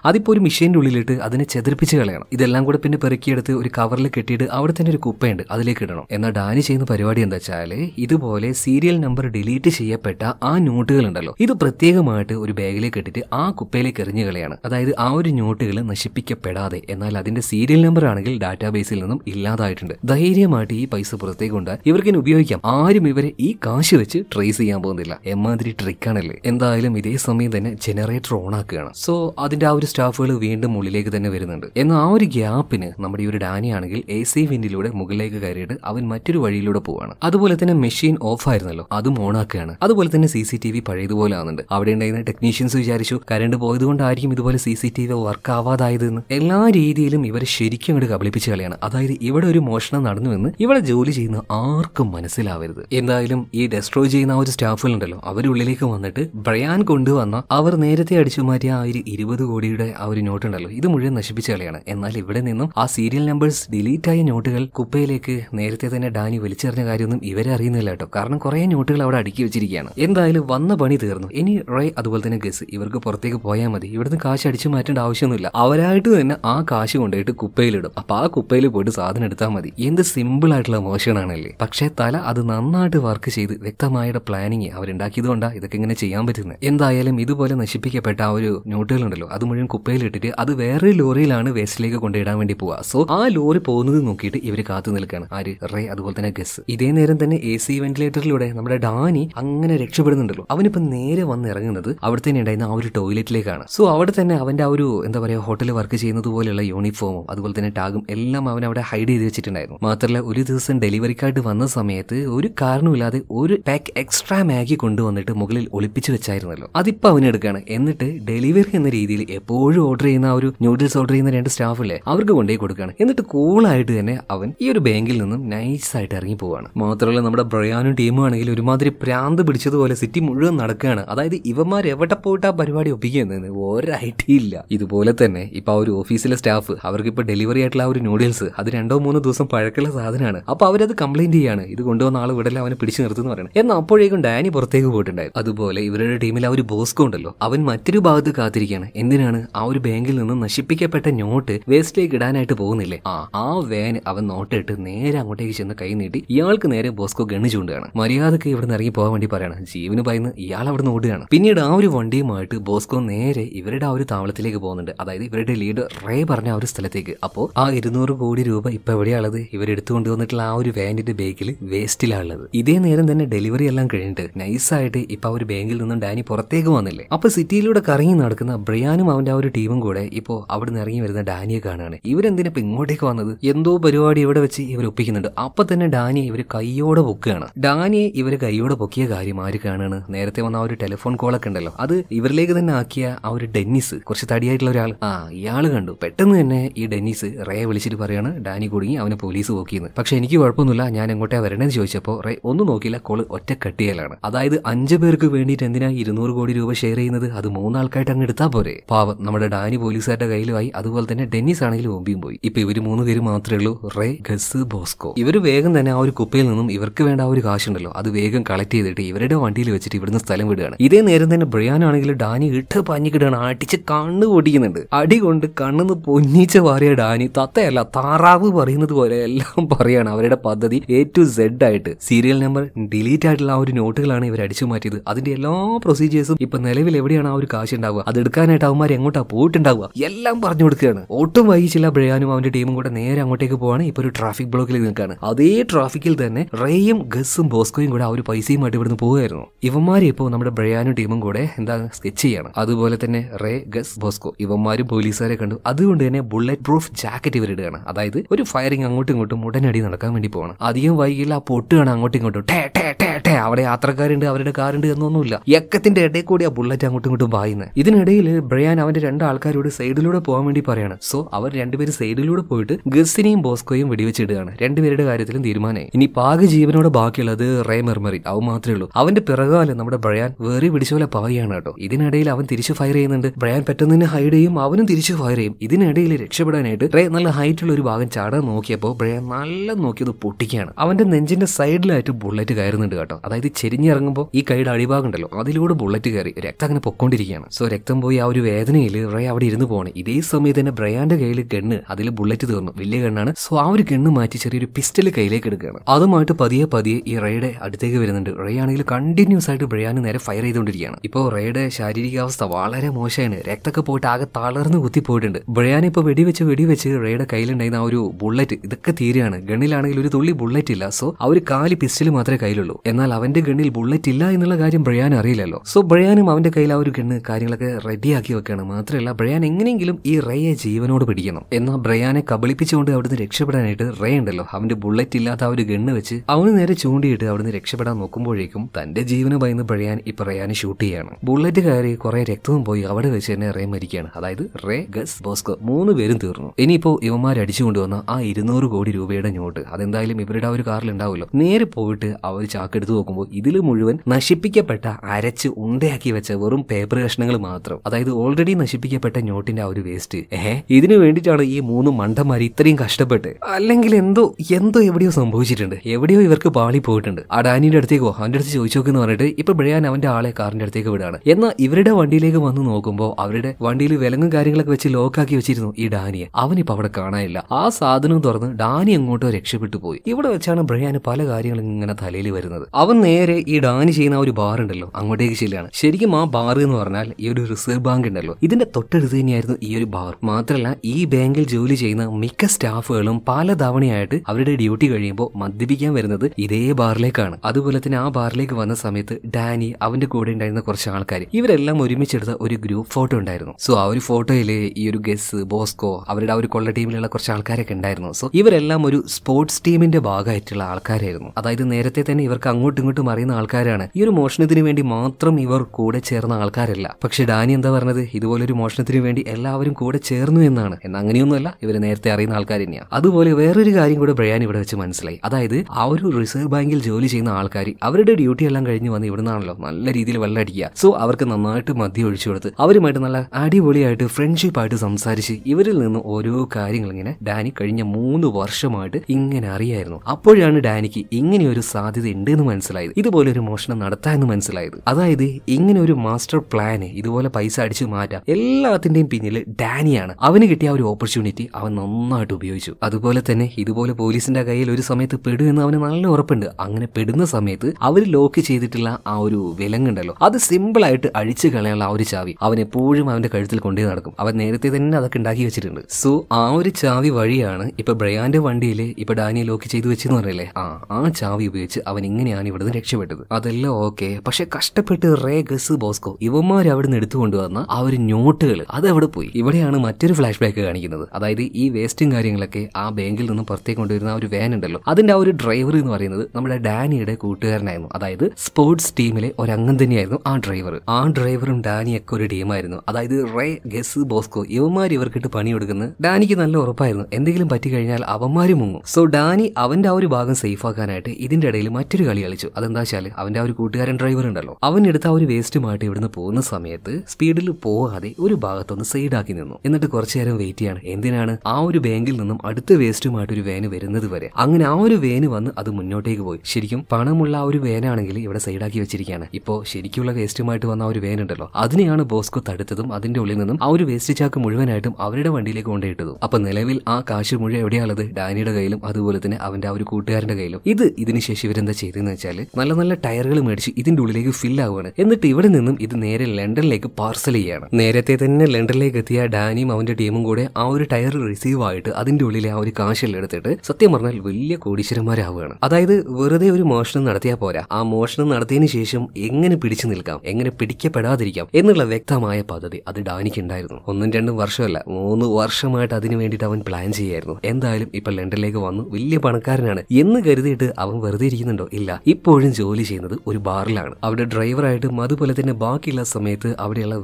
അതിപ്പോ ഒരു മെഷീന്റെ ഉള്ളിലിട്ട് അതിനെ ചെതിർപ്പിച്ച് കളയണം ഇതെല്ലാം കൂടെ പിന്നെ പെറുക്കിയെടുത്ത് ഒരു കവറിൽ കെട്ടിയിട്ട് അവിടെ തന്നെ ഒരു കുപ്പയുണ്ട് അതിലേക്ക് ഇടണം എന്നാൽ ഡാനി ചെയ്യുന്ന പരിപാടി എന്താ വെച്ചാൽ ഇതുപോലെ സീരിയൽ നമ്പർ ഡിലീറ്റ് ചെയ്യപ്പെട്ട ആ നോട്ടുകൾ ഉണ്ടല്ലോ ഇത് പ്രത്യേകമായിട്ട് ഒരു ബാഗിലേക്ക് ഇട്ടിട്ട് ആ കുപ്പയിലേക്ക് എറിഞ്ഞു കളയാണ് അതായത് ആ ഒരു നോട്ടുകൾ നശിപ്പിക്കപ്പെടാൻ കൂടാതെ എന്നാൽ അതിന്റെ സീരിയൽ നമ്പർ ആണെങ്കിൽ ഡാറ്റാബേസിൽ നിന്നും ഇല്ലാതായിട്ടുണ്ട് ധൈര്യമായിട്ട് ഈ പൈസ പുറത്തേക്ക് കൊണ്ട് ഉപയോഗിക്കാം ആരും ഇവരെ ഈ കാശ് വെച്ച് ട്രേസ് ചെയ്യാൻ പോകുന്നില്ല എമ്മാതിരി ട്രിക്കാണല്ലേ എന്തായാലും ഇതേ സമയം തന്നെ ജനറേറ്റർ ഓൺ ആക്കുകയാണ് സോ അതിന്റെ ആ ഒരു സ്റ്റാഫുകൾ വീണ്ടും ഉള്ളിലേക്ക് തന്നെ വരുന്നുണ്ട് എന്നാൽ ആ ഒരു ഗ്യാപ്പിന് നമ്മുടെ ഈ ഒരു ആണെങ്കിൽ എ സി വിൻഡിലൂടെ മുകളിലേക്ക് കയറിയിട്ട് അവൻ മറ്റൊരു വഴിയിലൂടെ പോവാണ് അതുപോലെ തന്നെ മെഷീൻ ഓഫ് ആയിരുന്നല്ലോ അതും ഓൺ ആക്കുകയാണ് അതുപോലെ തന്നെ സി സി ടി വി പഴയതുപോലെ ആവുന്നുണ്ട് അവിടെ ഉണ്ടായിരുന്ന ടെക്നീഷ്യൻസ് വിചാരിച്ചു കരണ്ട് പോയതുകൊണ്ടായിരിക്കും ഇതുപോലെ C C T V work ആവാതായതെന്ന് എല്ലാ എല്ലാ രീതിയിലും ഇവർ ശരിക്കും അങ്ങോട്ട് കബളിപ്പിച്ച കളിയാണ് അതായത് ഇവിടെ ഒരു മോഷണം നടന്നുവെന്ന് ഇവിടെ ജോലി ചെയ്യുന്ന ആർക്കും മനസ്സിലാവരുത് എന്തായാലും ഈ ഡെസ്ട്രോയ് ചെയ്യുന്ന ആ ഒരു സ്റ്റാഫുകളുണ്ടല്ലോ അവരുള്ളിലേക്ക് വന്നിട്ട് ബ്രയാൻ കൊണ്ടുവന്ന അവർ നേരത്തെ അടിച്ചു മാറ്റിയ ആ ഒരു ഇരുപത് കോടിയുടെ ആ ഒരു നോട്ട് ഉണ്ടല്ലോ ഇത് മുഴുവൻ നശിപ്പിച്ച കളിയാണ് എന്നാൽ ഇവിടെ നിന്നും ആ സീരിയൽ നമ്പേഴ്സ് ഡിലീറ്റ് ആയ നോട്ടുകൾ കുപ്പയിലേക്ക് നേരത്തെ തന്നെ ഡാനി വലിച്ചെറിഞ്ഞ കാര്യമൊന്നും ഇവരെ അറിയുന്നില്ല കേട്ടോ കാരണം കുറേ നോട്ടുകൾ അവിടെ അടുക്കി വെച്ചിരിക്കുകയാണ് എന്തായാലും വന്ന പണി തീർന്നു ഇനി റേ അതുപോലെ തന്നെ ഗസ് ഇവർക്ക് പുറത്തേക്ക് പോയാൽ മതി ഇവിടുന്ന് കാശ് അടിച്ചു മാറ്റേണ്ട ആവശ്യമൊന്നുമില്ല അവരായിട്ട് തന്നെ ആ കാശ് കൊണ്ടുപോയിട്ട് കുപ്പയിലിടും അപ്പോൾ ആ കുപ്പയിൽ പോയിട്ട് സാധനം എടുത്താൽ മതി എന്ത് സിമ്പിൾ ആയിട്ടുള്ള മോശനാണല്ലേ പക്ഷേ തല അത് നന്നായിട്ട് വർക്ക് ചെയ്ത് വ്യക്തമായ പ്ലാനിങ് അവരുണ്ടാക്കിയതുകൊണ്ടാ ഇതൊക്കെ ഇങ്ങനെ ചെയ്യാൻ പറ്റുന്നത് എന്തായാലും ഇതുപോലെ നശിപ്പിക്കപ്പെട്ട ആ ഒരു നോട്ടുകൾ ഉണ്ടല്ലോ അത് മുഴുവൻ കുപ്പയിലിട്ടിട്ട് അത് വേറെ ലോറിയിലാണ് വേസ്റ്റിലേക്ക് കൊണ്ടുവിടാൻ വേണ്ടി പോവാ സോ ആ ലോറി പോകുന്നത് നോക്കിയിട്ട് ഇവർ കാത്തു നിൽക്കുകയാണ് ആര് റേ അതുപോലെ തന്നെ ഗസ് ഇതേ നേരം തന്നെ എ സി വെന്റിലേറ്ററിലൂടെ നമ്മുടെ ഡാനി അങ്ങനെ രക്ഷപ്പെടുന്നുണ്ടല്ലോ അവനിപ്പോ നേരെ വന്ന് ഇറങ്ങുന്നത് അവിടെ തന്നെ ഉണ്ടായിരുന്ന ആ ഒരു ടോയ്ലറ്റിലേക്കാണ് സോ അവിടെ തന്നെ അവന്റെ ആ ഒരു എന്താ പറയാ ഹോട്ടലിൽ വർക്ക് ചെയ്യുന്ന കാണുന്നതുപോലെയുള്ള യൂണിഫോമും അതുപോലെ തന്നെ ടാഗും എല്ലാം അവൻ അവിടെ ഹൈഡ് ചെയ്ത് വെച്ചിട്ടുണ്ടായിരുന്നു മാത്രമല്ല ഒരു ദിവസം ഡെലിവറിക്കായിട്ട് വന്ന സമയത്ത് ഒരു കാരണമില്ലാതെ ഒരു പാക്ക് എക്സ്ട്രാ മാഗി കൊണ്ടുവന്നിട്ട് മുകളിൽ ഒളിപ്പിച്ചു വെച്ചായിരുന്നല്ലോ അതിപ്പോൾ അവനെടുക്കുകയാണ് എന്നിട്ട് ഡെലിവറി എന്ന രീതിയിൽ എപ്പോഴും ഓർഡർ ചെയ്യുന്ന ഒരു ന്യൂഡിൽസ് ഓർഡർ ചെയ്യുന്ന രണ്ട് സ്റ്റാഫില്ലേ അവർക്ക് കൊണ്ടുപോയി കൊടുക്കുകയാണ് എന്നിട്ട് കൂളായിട്ട് തന്നെ അവൻ ഈ ഒരു ബാങ്കിൽ നിന്നും നൈസായിട്ട് ഇറങ്ങി പോവാണ് മാത്രമല്ല നമ്മുടെ ബ്രയാനും ടീമും ആണെങ്കിൽ ഒരുമാതിരി പ്രാന്ത് പിടിച്ചതുപോലെ സിറ്റി മുഴുവൻ നടക്കുകയാണ് അതായത് ഇവന്മാർ എവിടെ പോയിട്ട് ആ പരിപാടി ഒപ്പിക്കുന്നത് ഒരു ഐഡിയ ഇല്ല ഇതുപോലെ തന്നെ ഇപ്പൊ ആ ഒരു ഓഫീസ് ഓഫീസിലെ സ്റ്റാഫ് അവർക്ക് ഇപ്പൊ ഡെലിവറി ആയിട്ടുള്ള ആ ഒരു നൂഡിൽസ് അത് രണ്ടോ മൂന്നോ ദിവസം പഴക്കുള്ള സാധനമാണ് അപ്പോൾ അവരത് കംപ്ലൈന്റ് ചെയ്യാണ് ഇത് കൊണ്ടുവന്ന ആൾ വിടല അവനെ പിടിച്ചു നിർത്തുന്നു പറയുന്നത് എന്നാൽ അപ്പോഴേക്കും ഡാനി പുറത്തേക്ക് പോയിട്ടുണ്ടായി അതുപോലെ ഇവരുടെ ടീമിൽ ആ ഒരു ബോസ്കോ ഉണ്ടല്ലോ അവൻ മറ്റൊരു ഭാഗത്ത് കാത്തിരിക്കുകയാണ് എന്തിനാണ് ആ ഒരു ബാങ്കിൽ നിന്ന് നശിപ്പിക്കപ്പെട്ട നോട്ട് വേസ്റ്റിലേക്ക് ഇടാനായിട്ട് പോകുന്നില്ലേ ആ ആ വാൻ അവൻ നോട്ടിട്ട് നേരെ അങ്ങോട്ടേക്ക് ചെന്ന് കൈ നീട്ടി ഇയാൾക്ക് നേരെ ബോസ്കോ ഗണ്ണ് ചൂണ്ടുകയാണ് മര്യാദക്ക് ഇവിടെ നിന്ന് ഇറങ്ങി പോകാൻ വേണ്ടി പറയണം ജീവന് ഭയന്ന് ഇയാൾ അവിടെ നിന്ന് ഓടുകയാണ് പിന്നീട് ആ ഒരു വണ്ടിയുമായിട്ട് ബോസ്കോ നേരെ ഇവരുടെ ആ ഒരു താവളത്തിലേക്ക് പോകുന്നുണ്ട് അതായത് ഇവരുടെ ലീഡർ കുറെ പറഞ്ഞു ആ ഒരു സ്ഥലത്തേക്ക് അപ്പോൾ ആ ഇരുന്നൂറ് കോടി രൂപ ഇപ്പോൾ ഇവർ ഇവരെടുത്തു കൊണ്ടുവന്നിട്ടുള്ള ആ ഒരു ബാഗിൽ ബേക്കിൽ വേസ്റ്റിലാണുള്ളത് ഇതേ നേരം തന്നെ ഡെലിവറി എല്ലാം കഴിഞ്ഞിട്ട് നൈസായിട്ട് ഇപ്പൊ ആ ഒരു ബാങ്കിൽ നിന്നും ഡാനി പുറത്തേക്ക് വന്നില്ലേ അപ്പോൾ സിറ്റിയിലൂടെ കറങ്ങി നടക്കുന്ന ബ്രിയാനും അവന്റെ ആ ഒരു ടീമും കൂടെ ഇപ്പോ അവിടെ നിന്ന് ഇറങ്ങി വരുന്ന ഡാനിയെ കാണുകയാണ് ഇവരെന്തിനാ ഇപ്പോൾ ഇങ്ങോട്ടേക്ക് വന്നത് എന്തോ പരിപാടി ഇവിടെ വെച്ച് ഇവർ ഒപ്പിക്കുന്നുണ്ട് അപ്പൊ തന്നെ ഡാനിയെ ഇവർ കൈയോടെ പൊക്കുകയാണ് ഡാനിയെ ഇവർ കൈയോടെ പൊക്കിയ കാര്യം ആര് കാണുകയാണ് നേരത്തെ വന്ന ആ ഒരു ടെലിഫോൺ കോളൊക്കെ ഉണ്ടല്ലോ അത് ഇവരിലേക്ക് തന്നെ ആക്കിയ ആ ഒരു ഡെന്നിസ് കുറച്ച് തടിയായിട്ടുള്ള ഒരാൾ ആ ഇയാള് കണ്ടു കണ്ടു പെട്ടെന്ന് തന്നെ ഈ ഡെന്നീസ് റേയെ വിളിച്ചിട്ട് പറയാണ് ഡാനി കുടുങ്ങി അവനെ പോലീസ് നോക്കിയെന്ന് പക്ഷെ എനിക്ക് കുഴപ്പമൊന്നുമില്ല ഞാൻ എങ്ങോട്ടാ വരണേന്ന് ചോദിച്ചപ്പോൾ റേ ഒന്നും നോക്കിയില്ല കോള് ഒറ്റ കട്ടിയലാണ് അതായത് അഞ്ചു പേർക്ക് വേണ്ടിയിട്ട് എന്തിനാ ഇരുന്നൂറ് കോടി രൂപ ഷെയർ ചെയ്യുന്നത് അത് മൂന്നാൾക്കായിട്ട് അങ്ങ് എടുത്താൽ പോരെ പാവം നമ്മുടെ ഡാനി പോലീസുകാരുടെ കയ്യിലുമായി അതുപോലെ തന്നെ ഡെന്നീസ് ആണെങ്കിലും ഓമ്പിയും പോയി ഇപ്പൊ ഇവര് മൂന്ന് പേര് മാത്രമേ ഉള്ളൂ റേ ഗസ് ബോസ്കോ ഇവര് വേഗം തന്നെ ആ ഒരു കുപ്പയിൽ നിന്നും ഇവർക്ക് വേണ്ട ആ ഒരു കാശുണ്ടല്ലോ അത് വേഗം കളക്ട് ചെയ്തിട്ട് ഇവരുടെ വണ്ടിയിൽ വെച്ചിട്ട് ഇവിടുന്ന് സ്ഥലം വിടുകയാണ് ഇതേ നേരം തന്നെ ആണെങ്കിൽ ഡാനി ഇട്ട് പഞ്ഞിക്കിടാണ് അടിച്ച് കണ്ണ് പൊടിക്കുന്നുണ്ട് അടി കൊണ്ട് കണ്ണ് കണ്ണെന്ന് പൊന്നിച്ച് വാറിയ ഡാനി തത്തയല്ല താറാവ് പറയുന്നത് പോലെ എല്ലാം പറയാണ് അവരുടെ പദ്ധതി എ ടു സെഡ് ആയിട്ട് സീരിയൽ നമ്പർ ഡിലീറ്റ് ആയിട്ടുള്ള ആ ഒരു നോട്ടുകളാണ് ഇവർ അടിച്ചു മാറ്റിയത് അതിന്റെ എല്ലാ പ്രൊസീജിയേഴ്സും ഇപ്പൊ നിലവിൽ എവിടെയാണ് ആ ഒരു കാശ് ഉണ്ടാവുക അത് എടുക്കാനായിട്ട് അവന്മാർ എങ്ങോട്ടാ പോയിട്ടുണ്ടാവുക എല്ലാം പറഞ്ഞു കൊടുക്കുകയാണ് ഒട്ടും വൈകിച്ചില്ല ബ്രയാനും അവന്റെ ടീമും കൂടെ നേരെ അങ്ങോട്ടേക്ക് പോവാണ് ഇപ്പൊ ഒരു ട്രാഫിക് ബ്ലോക്കിൽ നിൽക്കുകയാണ് അതേ ട്രാഫിക്കിൽ തന്നെ റേയും ഗസ്സും ബോസ്കോയും കൂടെ ആ ഒരു പൈസയുമായിട്ട് ഇവിടുന്ന് പോവുകയായിരുന്നു ഇവന്മാരെ ഇപ്പോൾ നമ്മുടെ ബ്രയാനും ടീമും കൂടെ എന്താ സ്കെച്ച് ചെയ്യാണ് അതുപോലെ തന്നെ റേ ഗസ് ബോസ്കോ ഇവന്മാരും പോലീസുകാരെ കണ്ടു അതുകൊണ്ട് തന്നെ ബുള്ളറ്റ് പ്രൂഫ് ജാക്കറ്റ് ഇവരിടുകയാണ് അതായത് ഒരു ഫയറിംഗ് അങ്ങോട്ടും ഇങ്ങോട്ടും ഉടനടി നടക്കാൻ വേണ്ടി പോകണം അധികം വൈകിയില്ല ആ പൊട്ടുകയാണ് അങ്ങോട്ടും ഇങ്ങോട്ടും ടേ ടേ ടേ പോട്ടെ അവിടെ യാത്രക്കാരുണ്ട് അവരുടെ കാറുണ്ട് എന്നൊന്നുമില്ല യക്കത്തിന്റെ ഇടയിൽ കൂടി ആ ബുള്ളറ്റ് അങ്ങോട്ടും ഇങ്ങോട്ടും വായുന്നത് ഇതിനിടയിൽ ബ്രയാൻ അവന്റെ രണ്ട് ആൾക്കാരോട് സൈഡിലൂടെ പോകാൻ വേണ്ടി പറയാണ് സോ അവർ രണ്ടുപേരും സൈഡിലൂടെ പോയിട്ട് ഗസിനെയും ബോസ്കോയും വെടിവെച്ചിടുകയാണ് രണ്ടുപേരുടെ കാര്യത്തിലും തീരുമാനമായി ഇനി പാക ജീവനോട് ബാക്കിയുള്ളത് റേ മെർമറി അവ മാത്രമേ ഉള്ളൂ അവന്റെ പിറകാലം നമ്മുടെ ബ്രയാൻ വേറി പിടിച്ച പോലെ പാവുകയാണ് കേട്ടോ ഇതിനിടയിൽ അവൻ തിരിച്ചു ഫയർ ചെയ്യുന്നുണ്ട് ബ്രയാൻ പെട്ടെന്ന് തന്നെ ഹൈഡ് ചെയ്യും അവനും തിരിച്ചു ഫയർ ചെയ്യും ഇതിനിടയിൽ രക്ഷപ്പെടാനായിട്ട് റേ നല്ല ഹൈറ്റ് ഉള്ള ഒരു ഭാഗം ചാടാൻ നോക്കിയപ്പോൾ ബ്രയാൻ നല്ല നോക്കിയത് പൊട്ടിക്കുകയാണ് അവന്റെ നെഞ്ചിന്റെ സൈഡിലായിട്ട് ബുള്ളറ്റ് കയറുന്നുണ്ട് കേട്ടോ കേട്ടോ അതായത് ചെരിഞ്ഞിറങ്ങുമ്പോൾ ഈ കൈയുടെ അടിഭാഗം ഉണ്ടല്ലോ അതിലൂടെ ബുള്ളറ്റ് കയറി രക്തം അങ്ങനെ പൊക്കോണ്ടിരിക്കുകയാണ് സോ രക്തം പോയി ആ ഒരു വേദനയിൽ റേ അവിടെ ഇരുന്ന് പോകണം ഇതേ സമയത്ത് തന്നെ ബ്രയാന്റെ കയ്യിൽ ഗണ്ണ് അതിൽ ബുള്ളറ്റ് തീർന്നു വലിയ ഗണ്ണാണ് സോ ആ ഒരു ഗണ്ണ് മാറ്റി ചെറിയൊരു പിസ്റ്റൽ കയ്യിലേക്ക് എടുക്കുകയാണ് അതുമായിട്ട് പതിയെ പതിയെ ഈ റേയുടെ അടുത്തേക്ക് വരുന്നുണ്ട് റേ ആണെങ്കിൽ കണ്ടിന്യൂസ് ആയിട്ട് ബ്രയാന് നേരെ ഫയർ ചെയ്തുകൊണ്ടിരിക്കുകയാണ് ഇപ്പോൾ റേയുടെ ശാരീരികാവസ്ഥ വളരെ മോശമാണ് രക്തമൊക്കെ പോയിട്ട് ആകെ തളർന്ന് കുത്തിപ്പോയിട്ടുണ്ട് ബ്രയാൻ ഇപ്പോൾ വെടിവെച്ച് വെടിവെച്ച് റേയുടെ കയ്യിലുണ്ടായിരുന്ന ആ ഒരു ബുള്ളറ്റ് ഇതൊക്കെ തീരുകയാണ് ഗണ്ണിലാണെങ്കിൽ ഒരു തുള്ളി ബുള്ളറ്റ് ഇല്ല സോ ആ ഒരു കാല് പിസ്റ്റൽ മാത്രമേ കയ്യിലുള്ളൂ എന്നാൽ എന്നാൽ അവന്റെ ഗണ്ണിൽ ബുള്ളറ്റ് ഇല്ല എന്നുള്ള കാര്യം ബ്രയാൻ അറിയില്ലല്ലോ സോ ബ്രയാനും അവന്റെ കയ്യിൽ ആ ഒരു ഗണ്ണ് കാര്യങ്ങളൊക്കെ റെഡിയാക്കി വെക്കുകയാണ് മാത്രമല്ല ബ്രയാൻ എങ്ങനെയെങ്കിലും ഈ റേയെ ജീവനോട് പിടിക്കണം എന്നാൽ ബ്രയാനെ കബളിപ്പിച്ചുകൊണ്ട് അവിടുന്ന് രക്ഷപ്പെടാനായിട്ട് റേ ഉണ്ടല്ലോ അവന്റെ ബുള്ളറ്റ് ഇല്ലാത്ത ആ ഒരു ഗണ്ണ് വെച്ച് അവന് നേരെ ചൂണ്ടിയിട്ട് അവിടുന്ന് രക്ഷപ്പെടാൻ നോക്കുമ്പോഴേക്കും തന്റെ ജീവന് ഭയന്ന് ബ്രയാൻ ഇപ്പൊ റയാനെ ഷൂട്ട് ചെയ്യാണ് ബുള്ളറ്റ് കയറി കുറെ രക്തവും പോയി അവിടെ വെച്ച് തന്നെ റേ മരിക്കുകയാണ് അതായത് റേ ഗസ് ബോസ്കോ മൂന്ന് പേരും തീർന്നു ഇനിയിപ്പോ ഇവന്മാർ അടിച്ചുകൊണ്ടുവന്ന കൊണ്ടുവന്ന ആ ഇരുന്നൂറ് കോടി രൂപയുടെ നോട്ട് അതെന്തായാലും ഇവരുടെ ആ ഒരു കാറിൽ ഉണ്ടാവുമല്ലോ നേരെ പോയിട്ട് അവർ ചാക്കെടുത്ത് എടുത്തു നോക്കുമ്പോൾ ഇതിൽ മുഴുവൻ നശിപ്പിക്കപ്പെട്ട അരച്ച് ഉണ്ടയാക്കി വെച്ച വെറും പേപ്പർ കഷ്ണങ്ങൾ മാത്രം അതായത് ഓൾറെഡി നശിപ്പിക്കപ്പെട്ട നോട്ടിന്റെ ആ ഒരു വേസ്റ്റ് ഏഹ് ഇതിനു വേണ്ടിയിട്ടാണ് ഈ മൂന്ന് മണ്ടന്മാർ ഇത്രയും കഷ്ടപ്പെട്ട് അല്ലെങ്കിൽ എന്തോ എന്തോ എവിടെയോ സംഭവിച്ചിട്ടുണ്ട് എവിടെയോ ഇവർക്ക് പാളി പോയിട്ടുണ്ട് ആ ഡാനിയുടെ അടുത്തേക്ക് പോ അവൻ്റെ അടുത്ത് ചോദിച്ചു നോക്കെന്ന് പറഞ്ഞിട്ട് ഇപ്പൊ ബ്രയാൻ അവന്റെ ആളെ കാറിന്റെ അടുത്തേക്ക് വിടാണ് എന്നാൽ ഇവരുടെ വണ്ടിയിലേക്ക് വന്ന് നോക്കുമ്പോൾ അവരുടെ വണ്ടിയിൽ വിലങ്ങും കാര്യങ്ങളൊക്കെ വെച്ച് ലോക്കാക്കി വെച്ചിരുന്നു ഈ ഡാനിയെ അവനിപ്പോ അവിടെ കാണാനില്ല ആ സാധനം തുറന്ന് ഡാനി എങ്ങോട്ടോ രക്ഷപ്പെട്ടു പോയി ഇവിടെ വെച്ചാണ് ബ്രയാൻ പല കാര്യങ്ങളും ഇങ്ങനെ തലയിൽ വരുന്നത് അവൻ നേരെ ഈ ഡാനി ചെയ്യുന്ന ഒരു ബാർ ഉണ്ടല്ലോ അങ്ങോട്ടേക്ക് ചെല്ലുകയാണ് ശരിക്കും ആ ബാർ എന്ന് പറഞ്ഞാൽ ഈ ഒരു റിസർവ് ബാങ്ക് ഉണ്ടല്ലോ ഇതിന്റെ തൊട്ടടുത്ത് തന്നെയായിരുന്നു ഈ ഒരു ബാർ മാത്രമല്ല ഈ ബാങ്കിൽ ജോലി ചെയ്യുന്ന മിക്ക സ്റ്റാഫുകളും പല തവണയായിട്ട് അവരുടെ ഡ്യൂട്ടി കഴിയുമ്പോൾ മദ്യപിക്കാൻ വരുന്നത് ഇതേ ബാറിലേക്കാണ് അതുപോലെ തന്നെ ആ ബാറിലേക്ക് വന്ന സമയത്ത് ഡാനി അവന്റെ കൂടെ ഉണ്ടായിരുന്ന കുറച്ച് ആൾക്കാർ ഇവരെല്ലാം ഒരുമിച്ചെടുത്ത ഒരു ഗ്രൂപ്പ് ഫോട്ടോ ഉണ്ടായിരുന്നു സോ ആ ഒരു ഫോട്ടോയിൽ ഈ ഒരു ഗസ് ബോസ്കോ അവരുടെ ആ ഒരു കൊള്ള ടീമിലുള്ള കുറച്ച് ആൾക്കാരൊക്കെ ഉണ്ടായിരുന്നു സോ ഇവരെല്ലാം ഒരു സ്പോർട്സ് ടീമിന്റെ ഭാഗമായിട്ടുള്ള ആൾക്കാരായിരുന്നു അതായത് നേരത്തെ തന്നെ ഇവർക്ക് അങ്ങോട്ട് അങ്ങോട്ടും ഇങ്ങോട്ടും അറിയുന്ന ആൾക്കാരാണ് ഈ ഒരു മോഷണത്തിന് വേണ്ടി മാത്രം ഇവർ കൂടെ ചേർന്ന ആൾക്കാരല്ല പക്ഷെ ഡാനി എന്താ പറഞ്ഞത് ഇതുപോലൊരു മോഷണത്തിന് വേണ്ടി എല്ലാവരും കൂടെ ചേർന്നു എന്നാണ് എന്നാൽ അങ്ങനെയൊന്നുമല്ല ഇവർ നേരത്തെ അറിയുന്ന ആൾക്കാർ തന്നെയാണ് അതുപോലെ വേറൊരു കാര്യം കൂടെ ബ്രയാൻ ഇവിടെ വെച്ച് മനസ്സിലായി അതായത് ആ ഒരു റിസർവ് ബാങ്കിൽ ജോലി ചെയ്യുന്ന ആൾക്കാർ അവരുടെ ഡ്യൂട്ടി എല്ലാം കഴിഞ്ഞ് വന്ന് നിന്നാണല്ലോ നല്ല രീതിയിൽ വെള്ളടിക്കുക സോ അവർക്ക് നന്നായിട്ട് മദ്യ ഒഴിച്ചു കൊടുത്ത് അവരുമായിട്ട് നല്ല അടിപൊളിയായിട്ട് ഫ്രണ്ട്ഷിപ്പ് ആയിട്ട് സംസാരിച്ച് ഇവരിൽ നിന്ന് ഓരോ കാര്യങ്ങൾ ഇങ്ങനെ ഡാനി കഴിഞ്ഞ മൂന്ന് വർഷമായിട്ട് ഇങ്ങനെ അറിയായിരുന്നു അപ്പോഴാണ് ഡാനിക്ക് ഇങ്ങനെ ഒരു സാധ്യത ഉണ്ടെന്ന് എന്ന് മനസ്സിലായത് ഇതുപോലെ ഒരു മോഷണം നടത്താം എന്ന് മനസ്സിലായത് അതായത് ഇങ്ങനെ ഒരു മാസ്റ്റർ പ്ലാന് ഇതുപോലെ പൈസ അടിച്ചു മാറ്റാം എല്ലാത്തിന്റെയും പിന്നിൽ ഡാനിയാണ് അവന് കിട്ടിയ ഒരു ഓപ്പർച്യൂണിറ്റി അവൻ നന്നായിട്ട് ഉപയോഗിച്ചു അതുപോലെ തന്നെ ഇതുപോലെ പോലീസിന്റെ കയ്യിൽ ഒരു സമയത്ത് എന്ന് അവന് നല്ല ഉറപ്പുണ്ട് അങ്ങനെ പെടുന്ന സമയത്ത് അവർ ലോക്ക് ചെയ്തിട്ടുള്ള ആ ഒരു വിലങ്ങുണ്ടല്ലോ അത് സിമ്പിൾ ആയിട്ട് അഴിച്ചു കളയാനുള്ള ആ ഒരു ചാവി അവൻ എപ്പോഴും അവന്റെ കഴുത്തിൽ കൊണ്ടു നടക്കും അവൻ നേരത്തെ തന്നെ അതൊക്കെ ഉണ്ടാക്കി വെച്ചിട്ടുണ്ട് സോ ആ ഒരു ചാവി വഴിയാണ് ഇപ്പൊ ബ്രയാന്റെ വണ്ടിയിൽ ഇപ്പൊ ഡാനിയെ ലോക്ക് ചെയ്തു വെച്ചെന്ന് പറഞ്ഞില്ലേ ആ ആ ചാവി ഉപയോഗിച്ച് അവൻ ഇങ്ങനെ ഞാൻ ഇവിടുന്ന് രക്ഷപ്പെട്ടത് അതെല്ലാം ഓക്കെ പക്ഷെ കഷ്ടപ്പെട്ട് റേ ഗസ് ബോസ്കോ ഇവന്മാർ അവിടുന്ന് എടുത്തുകൊണ്ടുവന്ന ആ ഒരു നോട്ടുകൾ അതെവിടെ പോയി ഇവിടെയാണ് മറ്റൊരു ഫ്ലാഷ് ബാക്ക് കാണിക്കുന്നത് അതായത് ഈ വേസ്റ്റും കാര്യങ്ങളൊക്കെ ആ ബാങ്കിൽ നിന്ന് പുറത്തേക്ക് കൊണ്ടുവരുന്ന ആ ഒരു വാൻ ഉണ്ടല്ലോ അതിന്റെ ആ ഒരു ഡ്രൈവർ എന്ന് പറയുന്നത് നമ്മുടെ ഡാനിയുടെ കൂട്ടുകാരനായിരുന്നു അതായത് സ്പോർട്സ് ടീമിലെ ഒരംഗം തന്നെയായിരുന്നു ആ ഡ്രൈവർ ആ ഡ്രൈവറും ഡാനിയൊക്കെ ഒരു ടീമായിരുന്നു അതായത് റേ ഗസ് ബോസ്കോ ഇവന്മാർ ഇവർക്കിട്ട് പണി കൊടുക്കുന്നത് ഡാനിക്ക് നല്ല ഉറപ്പായിരുന്നു എന്തെങ്കിലും കഴിഞ്ഞാൽ അവന്മാരും മുങ്ങും സോ ഡാനി അവന്റെ ആ ഒരു ഭാഗം സേഫ് ആക്കാനായിട്ട് ഇതിന്റെ ഇടയിൽ മറ്റൊരു കളി കളിച്ചു അതെന്താ വെച്ചാൽ അവൻ്റെ ആ ഒരു കൂട്ടുകാരൻ ഡ്രൈവർ ഉണ്ടല്ലോ അവൻ എടുത്ത ആ ഒരു വേസ്റ്റ് മാറ്റി ഇവിടുന്ന് പോകുന്ന സമയത്ത് സ്പീഡിൽ പോകാതെ ഒരു ഭാഗത്തൊന്ന് സൈഡാക്കി നിന്നു എന്നിട്ട് കുറച്ചു നേരം വെയിറ്റ് ചെയ്യാണ് എന്തിനാണ് ആ ഒരു ബാങ്കിൽ നിന്നും അടുത്ത വേസ്റ്റുമായിട്ട് ഒരു വേന് വരുന്നത് വരെ അങ്ങനെ ആ ഒരു വേന് വന്ന് അത് മുന്നോട്ടേക്ക് പോയി ശരിക്കും പണമുള്ള ആ ഒരു വേനാണെങ്കിൽ ഇവിടെ സൈഡാക്കി വെച്ചിരിക്കുകയാണ് ഇപ്പോൾ ശരിക്കുള്ള വേസ്റ്റുമായിട്ട് വന്ന ആ ഒരു വേൻ ഉണ്ടല്ലോ അതിനെയാണ് ബോസ്കോ തടുത്തതും അതിന്റെ ഉള്ളിൽ നിന്നും ആ ഒരു വേസ്റ്റ് ചാക്ക് മുഴുവനായിട്ടും അവരുടെ വണ്ടിയിലേക്ക് കൊണ്ടുപോയിട്ടു അപ്പൊ നിലവിൽ ആ കാശ് മുഴുവൻ എവിടെയാണുള്ളത് ഡാനിയുടെ കയ്യിലും അതുപോലെ തന്നെ അവന്റെ ആ ഒരു കൂട്ടുകാരന്റെ കയ്യിലും ഇത് ഇതിനുശേഷം ഇവരെന്താ ചെയ്തതെന്ന് വെച്ചാൽ നല്ല നല്ല ടയറുകൾ മേടിച്ച് ഇതിന്റെ ഉള്ളിലേക്ക് ഫില്ല് ആവുകയാണ് എന്നിട്ട് ഇവിടെ നിന്നും ഇത് നേരെ ലണ്ടനിലേക്ക് പാർസൽ ചെയ്യാണ് നേരത്തെ തന്നെ ലണ്ടനിലേക്ക് എത്തിയ ഡാനിയും അവന്റെ ടീമും കൂടെ ആ ഒരു ടയർ റിസീവ് ആയിട്ട് അതിന്റെ ഉള്ളിലെ ആ ഒരു കാശെല്ലാം എടുത്തിട്ട് സത്യം പറഞ്ഞാൽ വലിയ കോടീശ്വരന്മാരാവുകയാണ് അതായത് വെറുതെ ഒരു മോഷണം നടത്തിയാൽ പോരാ ആ മോഷണം നടത്തിയതിനു ശേഷം എങ്ങനെ പിടിച്ചു നിൽക്കാം എങ്ങനെ പിടിക്കപ്പെടാതിരിക്കാം എന്നുള്ള വ്യക്തമായ പദ്ധതി അത് ഡാനിക്ക് ഉണ്ടായിരുന്നു ഒന്നും രണ്ടും വർഷമല്ല മൂന്ന് വർഷമായിട്ട് അതിനു വേണ്ടിയിട്ട് അവൻ പ്ലാൻ ചെയ്യായിരുന്നു എന്തായാലും ഇപ്പൊ ലണ്ടനിലേക്ക് വന്നു വലിയ പണക്കാരനാണ് എന്ന് കരുതിയിട്ട് അവൻ വെറുതെ ഇരിക്കുന്നുണ്ടോ ഇല്ല ഇപ്പോഴും ജോലി ചെയ്യുന്നത് ഒരു ബാറിലാണ് അവിടെ ഡ്രൈവറായിട്ട് അതുപോലെ തന്നെ ബാക്കിയുള്ള സമയത്ത് അവിടെയുള്ള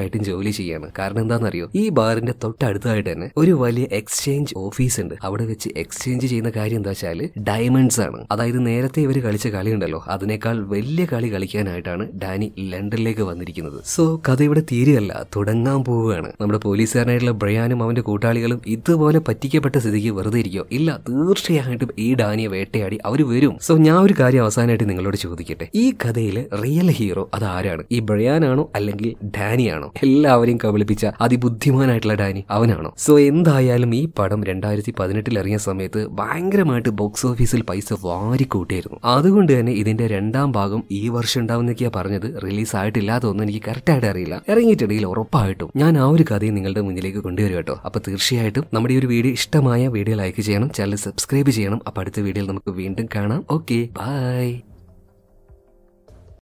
ആയിട്ടും ജോലി ചെയ്യാണ് കാരണം എന്താണെന്നറിയോ ഈ ബാറിന്റെ തൊട്ടടുത്തായിട്ട് തന്നെ ഒരു വലിയ എക്സ്ചേഞ്ച് ഓഫീസ് ഉണ്ട് അവിടെ വെച്ച് എക്സ്ചേഞ്ച് ചെയ്യുന്ന കാര്യം എന്താ വെച്ചാൽ ഡയമണ്ട്സ് ആണ് അതായത് നേരത്തെ ഇവർ കളിച്ച കളി ഉണ്ടല്ലോ അതിനേക്കാൾ വലിയ കളി കളിക്കാനായിട്ടാണ് ഡാനി ലണ്ടനിലേക്ക് വന്നിരിക്കുന്നത് സോ കഥ ഇവിടെ തീരെയല്ല തുടങ്ങാൻ പോവുകയാണ് നമ്മുടെ പോലീസുകാരനായിട്ടുള്ള ബ്രയാനും അവന്റെ കൂട്ടാളികളും ഇതുപോലെ പറ്റിക്കപ്പെട്ട സ്ഥിതിക്ക് വെറുതെ ഇരിക്കോ ഇല്ല തീർച്ചയായിട്ടും ഈ ഡാനിയെ വേട്ടയാടി അവർ വരും സോ ഞാൻ ഒരു കാര്യം അവസാനമായിട്ട് നിങ്ങളോട് ചോദിക്കട്ടെ ഈ കഥയിലെ റിയൽ ഹീറോ അത് ആരാണ് ഈ ബ്രയാനാണോ അല്ലെങ്കിൽ ഡാനിയാണോ എല്ലാവരെയും കബളിപ്പിച്ച അതിബുദ്ധിമാനായിട്ടുള്ള ഡാനി അവനാണോ സോ എന്തായാലും ഈ പടം രണ്ടായിരത്തി പതിനെട്ടിൽ ഇറങ്ങിയ സമയത്ത് ഭയങ്കരമായിട്ട് ബോക്സ് ഓഫീസിൽ പൈസ വാരിക്കൂട്ടിയായിരുന്നു അതുകൊണ്ട് തന്നെ ഇതിന്റെ രണ്ടാം ഭാഗം ഈ വർഷം ഉണ്ടാവുന്നൊക്കെയാ പറഞ്ഞത് റിലീസ് ആയിട്ടില്ലാതൊന്നും എനിക്ക് കറക്റ്റായിട്ട് അറിയില്ല ഇറങ്ങിയിട്ടുണ്ടെങ്കിൽ ഉറപ്പായിട്ടും ഞാൻ ആ ഒരു കഥയും നിങ്ങളുടെ മുന്നിലേക്ക് കൊണ്ടുവരും കേട്ടോ അപ്പൊ തീർച്ചയായിട്ടും നമ്മുടെ ഈ ഒരു വീഡിയോ ഇഷ്ടമായ വീഡിയോ ലൈക്ക് ചെയ്യണം ചാനൽ സബ്സ്ക്രൈബ് ചെയ്യണം അപ്പൊ അടുത്ത വീഡിയോയിൽ നമുക്ക് വീണ്ടും കാണാം ഓക്കെ ബൈ ơi